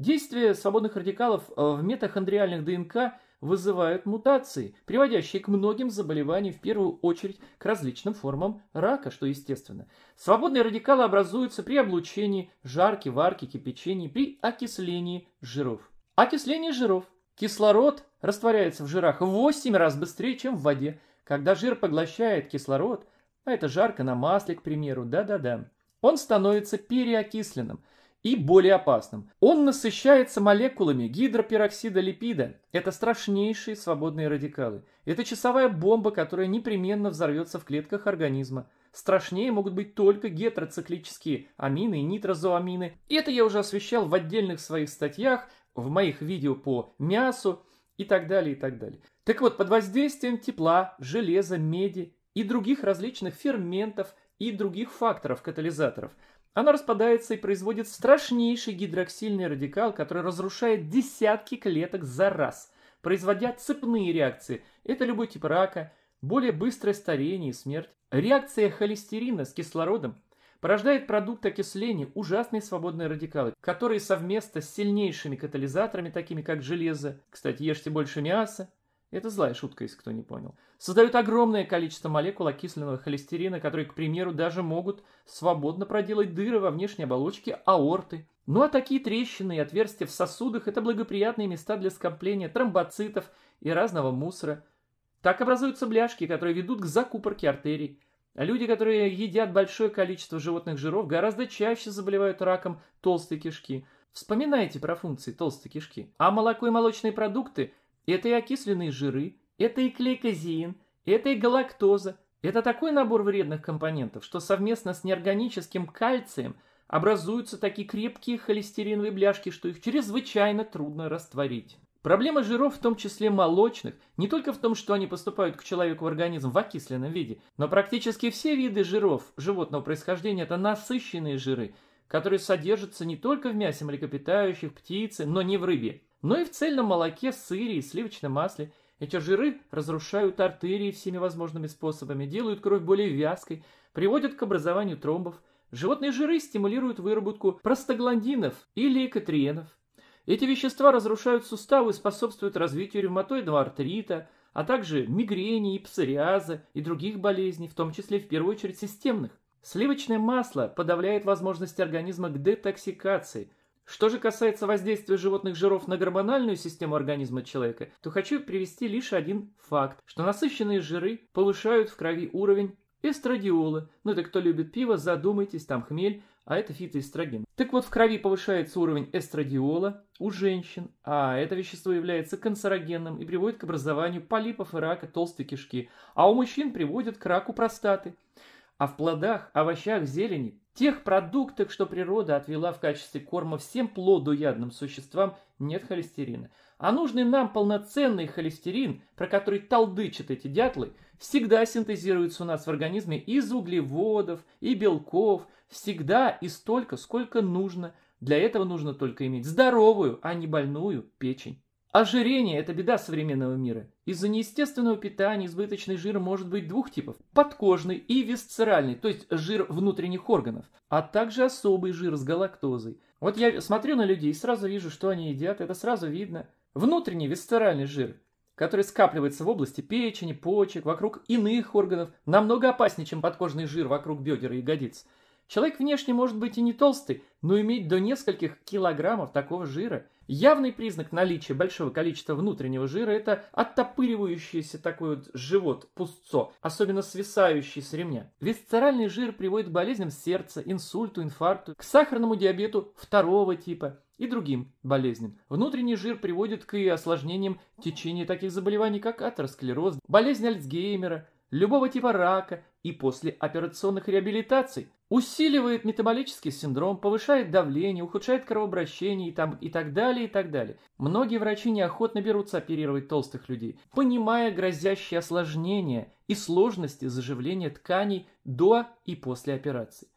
Действие свободных радикалов э, в метахондриальных ДНК вызывают мутации, приводящие к многим заболеваниям, в первую очередь к различным формам рака, что естественно. Свободные радикалы образуются при облучении, жарке, варке, кипячении, при окислении жиров. Окисление жиров – Кислород растворяется в жирах в 8 раз быстрее, чем в воде. Когда жир поглощает кислород, а это жарко на масле, к примеру, да-да-да, он становится переокисленным и более опасным. Он насыщается молекулами гидропероксида липида. Это страшнейшие свободные радикалы. Это часовая бомба, которая непременно взорвется в клетках организма. Страшнее могут быть только гетероциклические амины и нитрозоамины. Это я уже освещал в отдельных своих статьях в моих видео по мясу и так далее, и так далее. Так вот, под воздействием тепла, железа, меди и других различных ферментов и других факторов-катализаторов она распадается и производит страшнейший гидроксильный радикал, который разрушает десятки клеток за раз, производя цепные реакции. Это любой тип рака, более быстрое старение и смерть. Реакция холестерина с кислородом порождает продукт окисления ужасные свободные радикалы, которые совместно с сильнейшими катализаторами, такими как железо, кстати, ешьте больше мяса, это злая шутка, если кто не понял. Создают огромное количество молекул окисленного холестерина, которые, к примеру, даже могут свободно проделать дыры во внешней оболочке аорты. Ну а такие трещины и отверстия в сосудах – это благоприятные места для скопления тромбоцитов и разного мусора. Так образуются бляшки, которые ведут к закупорке артерий – а люди, которые едят большое количество животных жиров, гораздо чаще заболевают раком толстой кишки. Вспоминайте про функции толстой кишки. А молоко и молочные продукты – это и окисленные жиры, это и клейкозеин, это и галактоза. Это такой набор вредных компонентов, что совместно с неорганическим кальцием образуются такие крепкие холестериновые бляшки, что их чрезвычайно трудно растворить. Проблема жиров, в том числе молочных, не только в том, что они поступают к человеку в организм в окисленном виде, но практически все виды жиров животного происхождения – это насыщенные жиры, которые содержатся не только в мясе млекопитающих, птицы, но не в рыбе, но и в цельном молоке, сыре и сливочном масле. Эти жиры разрушают артерии всеми возможными способами, делают кровь более вязкой, приводят к образованию тромбов. Животные жиры стимулируют выработку простагландинов или экотриенов. Эти вещества разрушают суставы и способствуют развитию ревматоидного артрита, а также мигрени псориаза и других болезней, в том числе в первую очередь системных. Сливочное масло подавляет возможности организма к детоксикации – что же касается воздействия животных жиров на гормональную систему организма человека, то хочу привести лишь один факт, что насыщенные жиры повышают в крови уровень эстрадиола. Ну это кто любит пиво, задумайтесь, там хмель, а это фитоэстроген. Так вот, в крови повышается уровень эстрадиола у женщин, а это вещество является канцерогенным и приводит к образованию полипов и рака толстой кишки, а у мужчин приводит к раку простаты. А в плодах, овощах, зелени, тех продуктах, что природа отвела в качестве корма всем плодоядным существам, нет холестерина. А нужный нам полноценный холестерин, про который толдычат эти дятлы, всегда синтезируется у нас в организме из углеводов и белков – всегда и столько, сколько нужно. Для этого нужно только иметь здоровую, а не больную печень. Ожирение – это беда современного мира. Из-за неестественного питания избыточный жир может быть двух типов – подкожный и висцеральный, то есть жир внутренних органов, а также особый жир с галактозой. Вот я смотрю на людей и сразу вижу, что они едят, это сразу видно. Внутренний висцеральный жир, который скапливается в области печени, почек, вокруг иных органов, намного опаснее, чем подкожный жир вокруг бедер и ягодиц – Человек внешне может быть и не толстый, но иметь до нескольких килограммов такого жира. Явный признак наличия большого количества внутреннего жира – это оттопыривающийся такой вот живот, пустцо, особенно свисающий с ремня. Висцеральный жир приводит к болезням сердца, инсульту, инфаркту, к сахарному диабету второго типа и другим болезням. Внутренний жир приводит к и осложнениям течения таких заболеваний, как атеросклероз, болезнь Альцгеймера – любого типа рака и после операционных реабилитаций, усиливает метаболический синдром, повышает давление, ухудшает кровообращение и, там, и так далее, и так далее. Многие врачи неохотно берутся оперировать толстых людей, понимая грозящие осложнения и сложности заживления тканей до и после операции.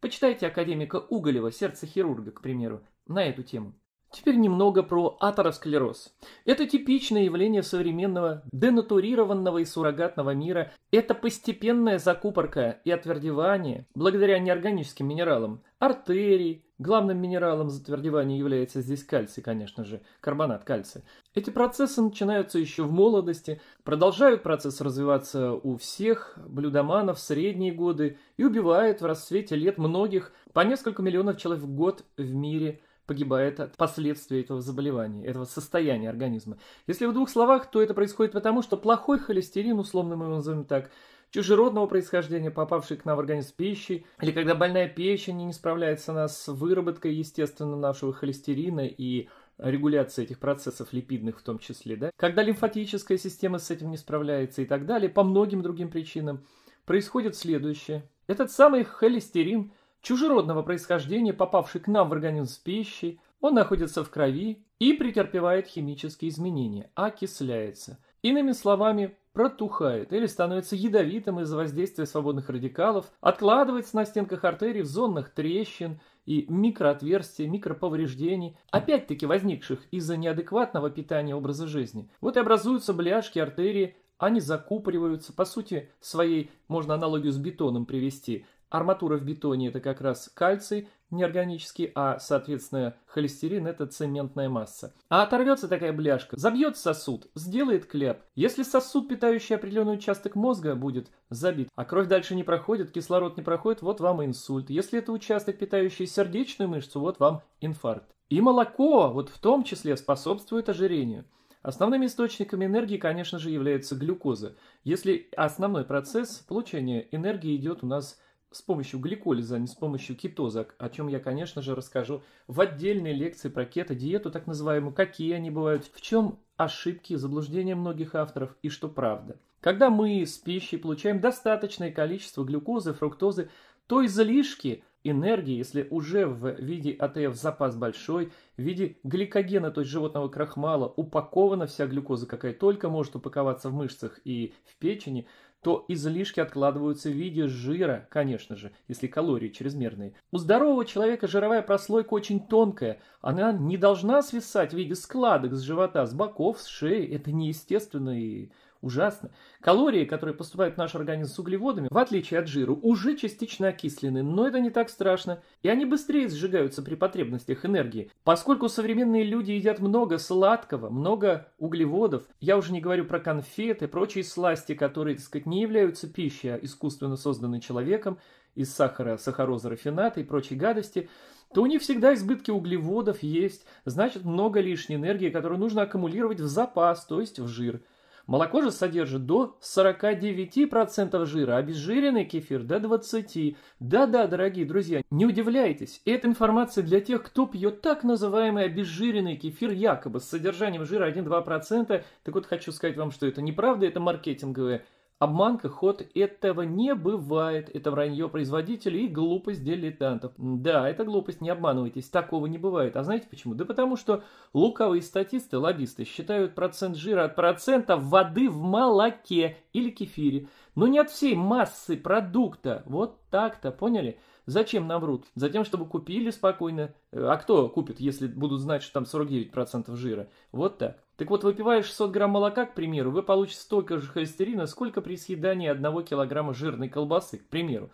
Почитайте академика Уголева, сердцехирурга, к примеру, на эту тему. Теперь немного про атеросклероз. Это типичное явление современного денатурированного и суррогатного мира. Это постепенная закупорка и отвердевание благодаря неорганическим минералам, артерий, Главным минералом затвердевания является здесь кальций, конечно же, карбонат кальция. Эти процессы начинаются еще в молодости, продолжают процесс развиваться у всех блюдоманов в средние годы и убивают в расцвете лет многих по несколько миллионов человек в год в мире – погибает от последствий этого заболевания, этого состояния организма. Если в двух словах, то это происходит потому, что плохой холестерин, условно мы его назовем так, чужеродного происхождения, попавший к нам в организм пищи, или когда больная печень не справляется у нас с выработкой, естественно, нашего холестерина и регуляции этих процессов липидных в том числе, да? когда лимфатическая система с этим не справляется и так далее, по многим другим причинам, происходит следующее. Этот самый холестерин – Чужеродного происхождения, попавший к нам в организм пищи, он находится в крови и претерпевает химические изменения, окисляется. Иными словами, протухает или становится ядовитым из-за воздействия свободных радикалов, откладывается на стенках артерий в зонах трещин и микроотверстий, микроповреждений, опять-таки возникших из-за неадекватного питания образа жизни. Вот и образуются бляшки артерии, они закупориваются, по сути, своей, можно аналогию с бетоном привести, Арматура в бетоне – это как раз кальций неорганический, а, соответственно, холестерин – это цементная масса. А оторвется такая бляшка, забьет сосуд, сделает клеп. Если сосуд, питающий определенный участок мозга, будет забит, а кровь дальше не проходит, кислород не проходит, вот вам инсульт. Если это участок, питающий сердечную мышцу, вот вам инфаркт. И молоко, вот в том числе, способствует ожирению. Основными источниками энергии, конечно же, является глюкоза. Если основной процесс получения энергии идет у нас с помощью гликолиза, а не с помощью кетоза, о чем я, конечно же, расскажу в отдельной лекции про кето-диету, так называемую, какие они бывают, в чем ошибки, заблуждения многих авторов и что правда. Когда мы с пищей получаем достаточное количество глюкозы, фруктозы, то излишки энергии, если уже в виде АТФ запас большой, в виде гликогена, то есть животного крахмала, упакована вся глюкоза, какая только может упаковаться в мышцах и в печени, то излишки откладываются в виде жира, конечно же, если калории чрезмерные. У здорового человека жировая прослойка очень тонкая. Она не должна свисать в виде складок с живота, с боков, с шеи. Это неестественно и ужасно. Калории, которые поступают в наш организм с углеводами, в отличие от жира, уже частично окислены, но это не так страшно, и они быстрее сжигаются при потребностях энергии. Поскольку современные люди едят много сладкого, много углеводов, я уже не говорю про конфеты, прочие сласти, которые, так сказать, не являются пищей, а искусственно созданной человеком, из сахара, сахароза, рафината и прочей гадости, то у них всегда избытки углеводов есть, значит много лишней энергии, которую нужно аккумулировать в запас, то есть в жир. Молоко же содержит до 49% жира, обезжиренный кефир до 20%. Да-да, дорогие друзья, не удивляйтесь, эта информация для тех, кто пьет так называемый обезжиренный кефир якобы с содержанием жира 1-2%. Так вот, хочу сказать вам, что это неправда, это маркетинговая Обманка, ход – этого не бывает. Это вранье производителей и глупость дилетантов. Да, это глупость, не обманывайтесь, такого не бывает. А знаете почему? Да потому что лукавые статисты, лоббисты считают процент жира от процента воды в молоке или кефире. Но не от всей массы продукта. Вот так-то, поняли? Поняли? Зачем нам врут? Затем, чтобы купили спокойно. Э, а кто купит, если будут знать, что там 49% жира? Вот так. Так вот, выпивая 600 грамм молока, к примеру, вы получите столько же холестерина, сколько при съедании 1 килограмма жирной колбасы, к примеру.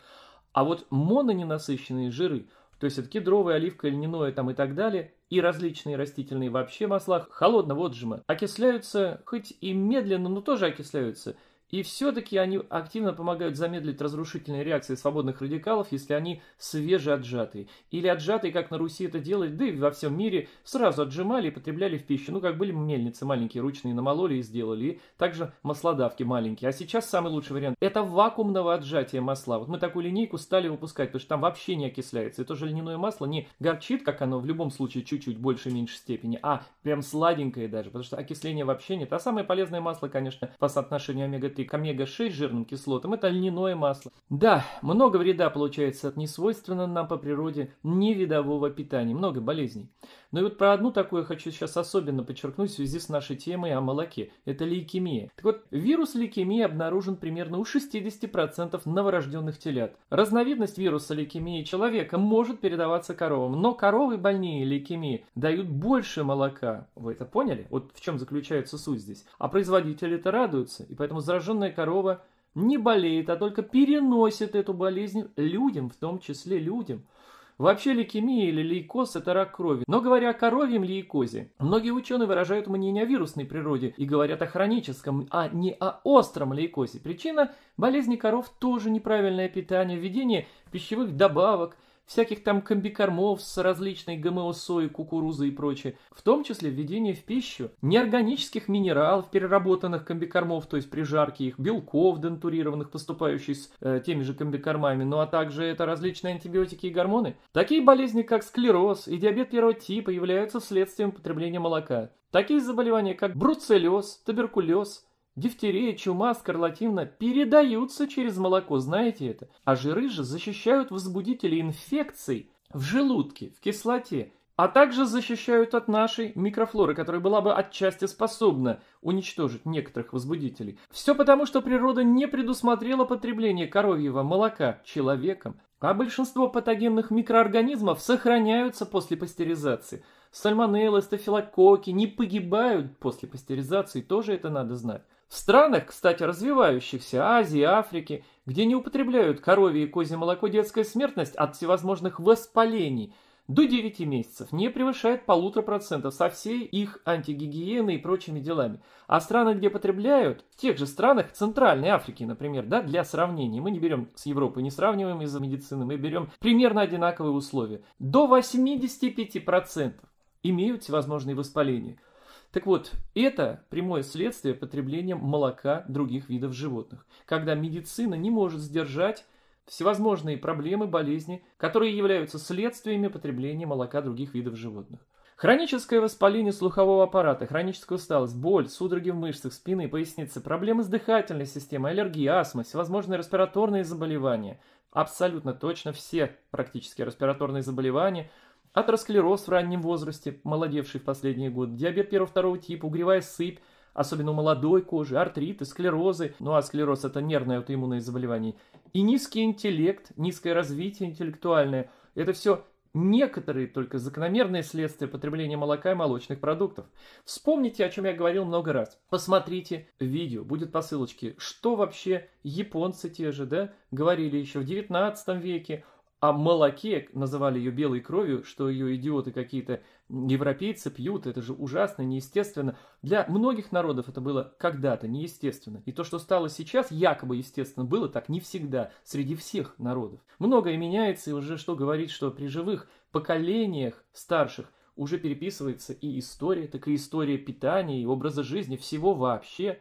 А вот мононенасыщенные жиры, то есть это кедровое, оливка, льняное там и так далее, и различные растительные вообще масла холодного отжима, окисляются хоть и медленно, но тоже окисляются – и все-таки они активно помогают замедлить разрушительные реакции свободных радикалов, если они свежеотжатые. Или отжатые, как на Руси это делали, да и во всем мире, сразу отжимали и потребляли в пищу. Ну, как были мельницы маленькие, ручные намололи и сделали. И также маслодавки маленькие. А сейчас самый лучший вариант – это вакуумного отжатия масла. Вот мы такую линейку стали выпускать, потому что там вообще не окисляется. Это же льняное масло не горчит, как оно в любом случае чуть-чуть больше и меньше степени, а прям сладенькое даже, потому что окисления вообще нет. А самое полезное масло, конечно, по соотношению омега-3 присыпи к омега-6 жирным кислотам – это льняное масло. Да, много вреда получается от несвойственного нам по природе невидового питания, много болезней. Но ну и вот про одну такую я хочу сейчас особенно подчеркнуть в связи с нашей темой о молоке. Это лейкемия. Так вот, вирус лейкемии обнаружен примерно у 60% новорожденных телят. Разновидность вируса лейкемии человека может передаваться коровам, но коровы больнее лейкемии дают больше молока. Вы это поняли? Вот в чем заключается суть здесь. А производители это радуются, и поэтому зараженная корова не болеет, а только переносит эту болезнь людям, в том числе людям. Вообще лейкемия или лейкоз – это рак крови. Но говоря о коровьем лейкозе, многие ученые выражают мнение о вирусной природе и говорят о хроническом, а не о остром лейкозе. Причина – болезни коров тоже неправильное питание, введение пищевых добавок – всяких там комбикормов с различной ГМО-сои, кукурузы и прочее, в том числе введение в пищу неорганических минералов, переработанных комбикормов, то есть при жарке их, белков дентурированных, поступающих с э, теми же комбикормами, ну а также это различные антибиотики и гормоны. Такие болезни, как склероз и диабет первого типа являются следствием употребления молока. Такие заболевания, как бруцеллез, туберкулез, Дифтерия, чума, скарлатина передаются через молоко, знаете это. А жиры же защищают возбудители инфекций в желудке, в кислоте, а также защищают от нашей микрофлоры, которая была бы отчасти способна уничтожить некоторых возбудителей. Все потому, что природа не предусмотрела потребление коровьего молока человеком, а большинство патогенных микроорганизмов сохраняются после пастеризации. Сальмонеллы, стафилококки не погибают после пастеризации, тоже это надо знать. В странах, кстати, развивающихся, Азии, Африки, где не употребляют коровье и козье молоко, детская смертность от всевозможных воспалений до 9 месяцев не превышает полутора процентов со всей их антигигиеной и прочими делами. А страны, где потребляют, в тех же странах Центральной Африки, например, да, для сравнения, мы не берем с Европы, не сравниваем из-за медицины, мы берем примерно одинаковые условия, до 85% имеют всевозможные воспаления – так вот, это прямое следствие потребления молока других видов животных, когда медицина не может сдержать всевозможные проблемы, болезни, которые являются следствиями потребления молока других видов животных. Хроническое воспаление слухового аппарата, хроническая усталость, боль, судороги в мышцах, спины и поясницы, проблемы с дыхательной системой, аллергия, астма, всевозможные респираторные заболевания. Абсолютно точно все практически респираторные заболевания – атеросклероз в раннем возрасте, молодевший в последние годы, диабет первого-второго типа, угревая сыпь, особенно у молодой кожи, артриты, склерозы, ну а склероз это нервное аутоиммунное заболевание, и низкий интеллект, низкое развитие интеллектуальное, это все некоторые только закономерные следствия потребления молока и молочных продуктов. Вспомните, о чем я говорил много раз. Посмотрите видео, будет по ссылочке, что вообще японцы те же, да, говорили еще в 19 веке о а молоке, называли ее белой кровью, что ее идиоты какие-то европейцы пьют, это же ужасно, неестественно. Для многих народов это было когда-то неестественно. И то, что стало сейчас, якобы естественно, было так не всегда, среди всех народов. Многое меняется, и уже что говорить, что при живых поколениях старших уже переписывается и история, так и история питания, и образа жизни, всего вообще.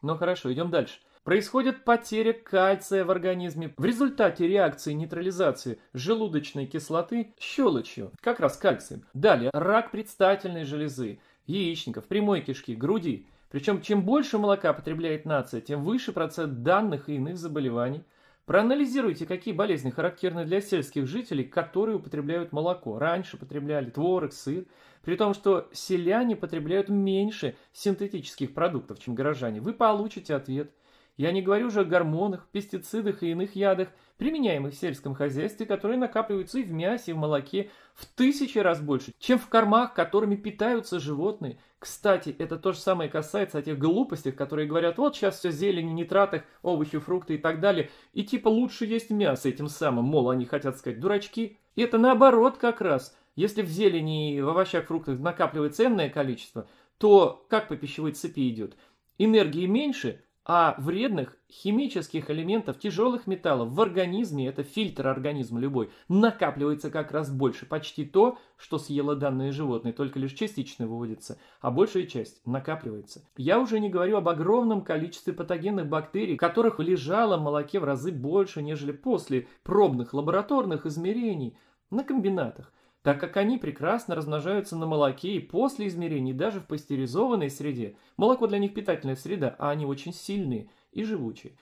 Но хорошо, идем дальше происходит потеря кальция в организме в результате реакции нейтрализации желудочной кислоты щелочью, как раз кальцием. Далее, рак предстательной железы, яичников, прямой кишки, груди. Причем, чем больше молока потребляет нация, тем выше процент данных и иных заболеваний. Проанализируйте, какие болезни характерны для сельских жителей, которые употребляют молоко. Раньше потребляли творог, сыр, при том, что селяне потребляют меньше синтетических продуктов, чем горожане. Вы получите ответ – я не говорю уже о гормонах, пестицидах и иных ядах, применяемых в сельском хозяйстве, которые накапливаются и в мясе, и в молоке в тысячи раз больше, чем в кормах, которыми питаются животные. Кстати, это то же самое касается о тех глупостях, которые говорят, вот сейчас все зелени, нитратах, овощи, фрукты и так далее, и типа лучше есть мясо этим самым, мол, они хотят сказать, дурачки. И это наоборот как раз. Если в зелени и в овощах, фруктах накапливается ценное количество, то как по пищевой цепи идет? Энергии меньше, а вредных химических элементов тяжелых металлов в организме, это фильтр организма любой, накапливается как раз больше. Почти то, что съело данное животное, только лишь частично выводится, а большая часть накапливается. Я уже не говорю об огромном количестве патогенных бактерий, которых лежало в молоке в разы больше, нежели после пробных лабораторных измерений на комбинатах – так как они прекрасно размножаются на молоке и после измерений, даже в пастеризованной среде. Молоко для них питательная среда, а они очень сильные и живучие.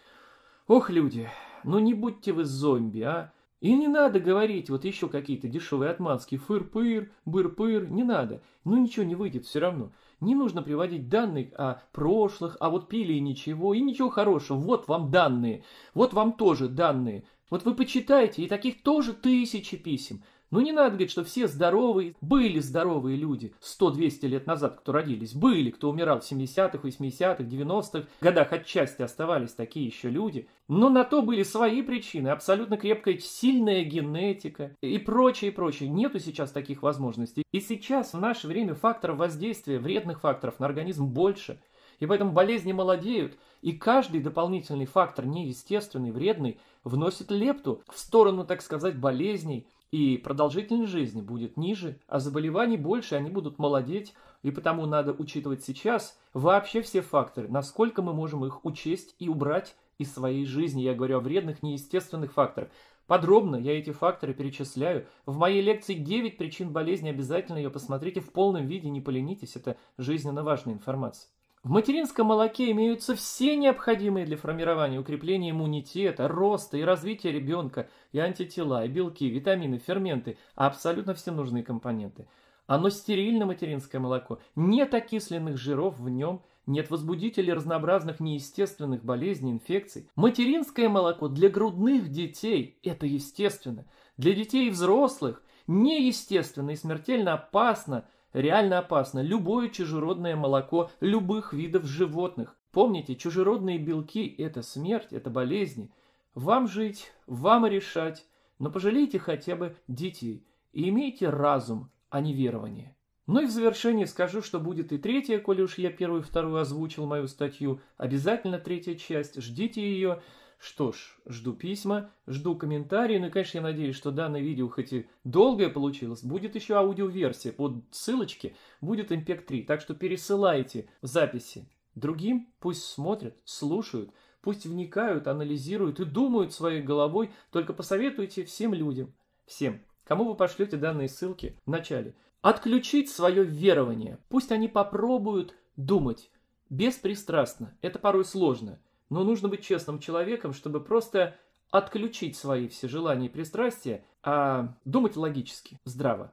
Ох, люди, ну не будьте вы зомби, а! И не надо говорить вот еще какие-то дешевые отмазки фыр-пыр, быр-пыр, не надо. Ну ничего не выйдет все равно. Не нужно приводить данные о прошлых, а вот пили и ничего, и ничего хорошего. Вот вам данные, вот вам тоже данные. Вот вы почитайте и таких тоже тысячи писем. Ну не надо говорить, что все здоровые, были здоровые люди 100-200 лет назад, кто родились, были, кто умирал в 70-х, 80-х, 90-х годах отчасти оставались такие еще люди. Но на то были свои причины, абсолютно крепкая, сильная генетика и прочее, и прочее. Нету сейчас таких возможностей. И сейчас в наше время факторов воздействия, вредных факторов на организм больше. И поэтому болезни молодеют, и каждый дополнительный фактор, неестественный, вредный, вносит лепту в сторону, так сказать, болезней и продолжительность жизни будет ниже, а заболеваний больше, они будут молодеть, и потому надо учитывать сейчас вообще все факторы, насколько мы можем их учесть и убрать из своей жизни. Я говорю о вредных, неестественных факторах. Подробно я эти факторы перечисляю. В моей лекции 9 причин болезни, обязательно ее посмотрите в полном виде, не поленитесь, это жизненно важная информация. В материнском молоке имеются все необходимые для формирования укрепления иммунитета, роста и развития ребенка, и антитела, и белки, витамины, ферменты, абсолютно все нужные компоненты. Оно стерильно материнское молоко, нет окисленных жиров в нем, нет возбудителей разнообразных неестественных болезней, инфекций. Материнское молоко для грудных детей – это естественно. Для детей и взрослых – неестественно и смертельно опасно – Реально опасно любое чужеродное молоко любых видов животных. Помните, чужеродные белки – это смерть, это болезни. Вам жить, вам решать, но пожалейте хотя бы детей и имейте разум, а не верование. Ну и в завершение скажу, что будет и третья, коли уж я первую и вторую озвучил мою статью. Обязательно третья часть, ждите ее – что ж, жду письма, жду комментарии, ну и, конечно, я надеюсь, что данное видео, хоть и долгое получилось, будет еще аудиоверсия под ссылочки, будет MP3, так что пересылайте записи другим, пусть смотрят, слушают, пусть вникают, анализируют и думают своей головой, только посоветуйте всем людям, всем, кому вы пошлете данные ссылки в начале, отключить свое верование, пусть они попробуют думать беспристрастно, это порой сложно – но нужно быть честным человеком, чтобы просто отключить свои все желания и пристрастия, а думать логически, здраво.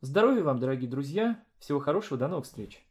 Здоровья вам, дорогие друзья, всего хорошего, до новых встреч.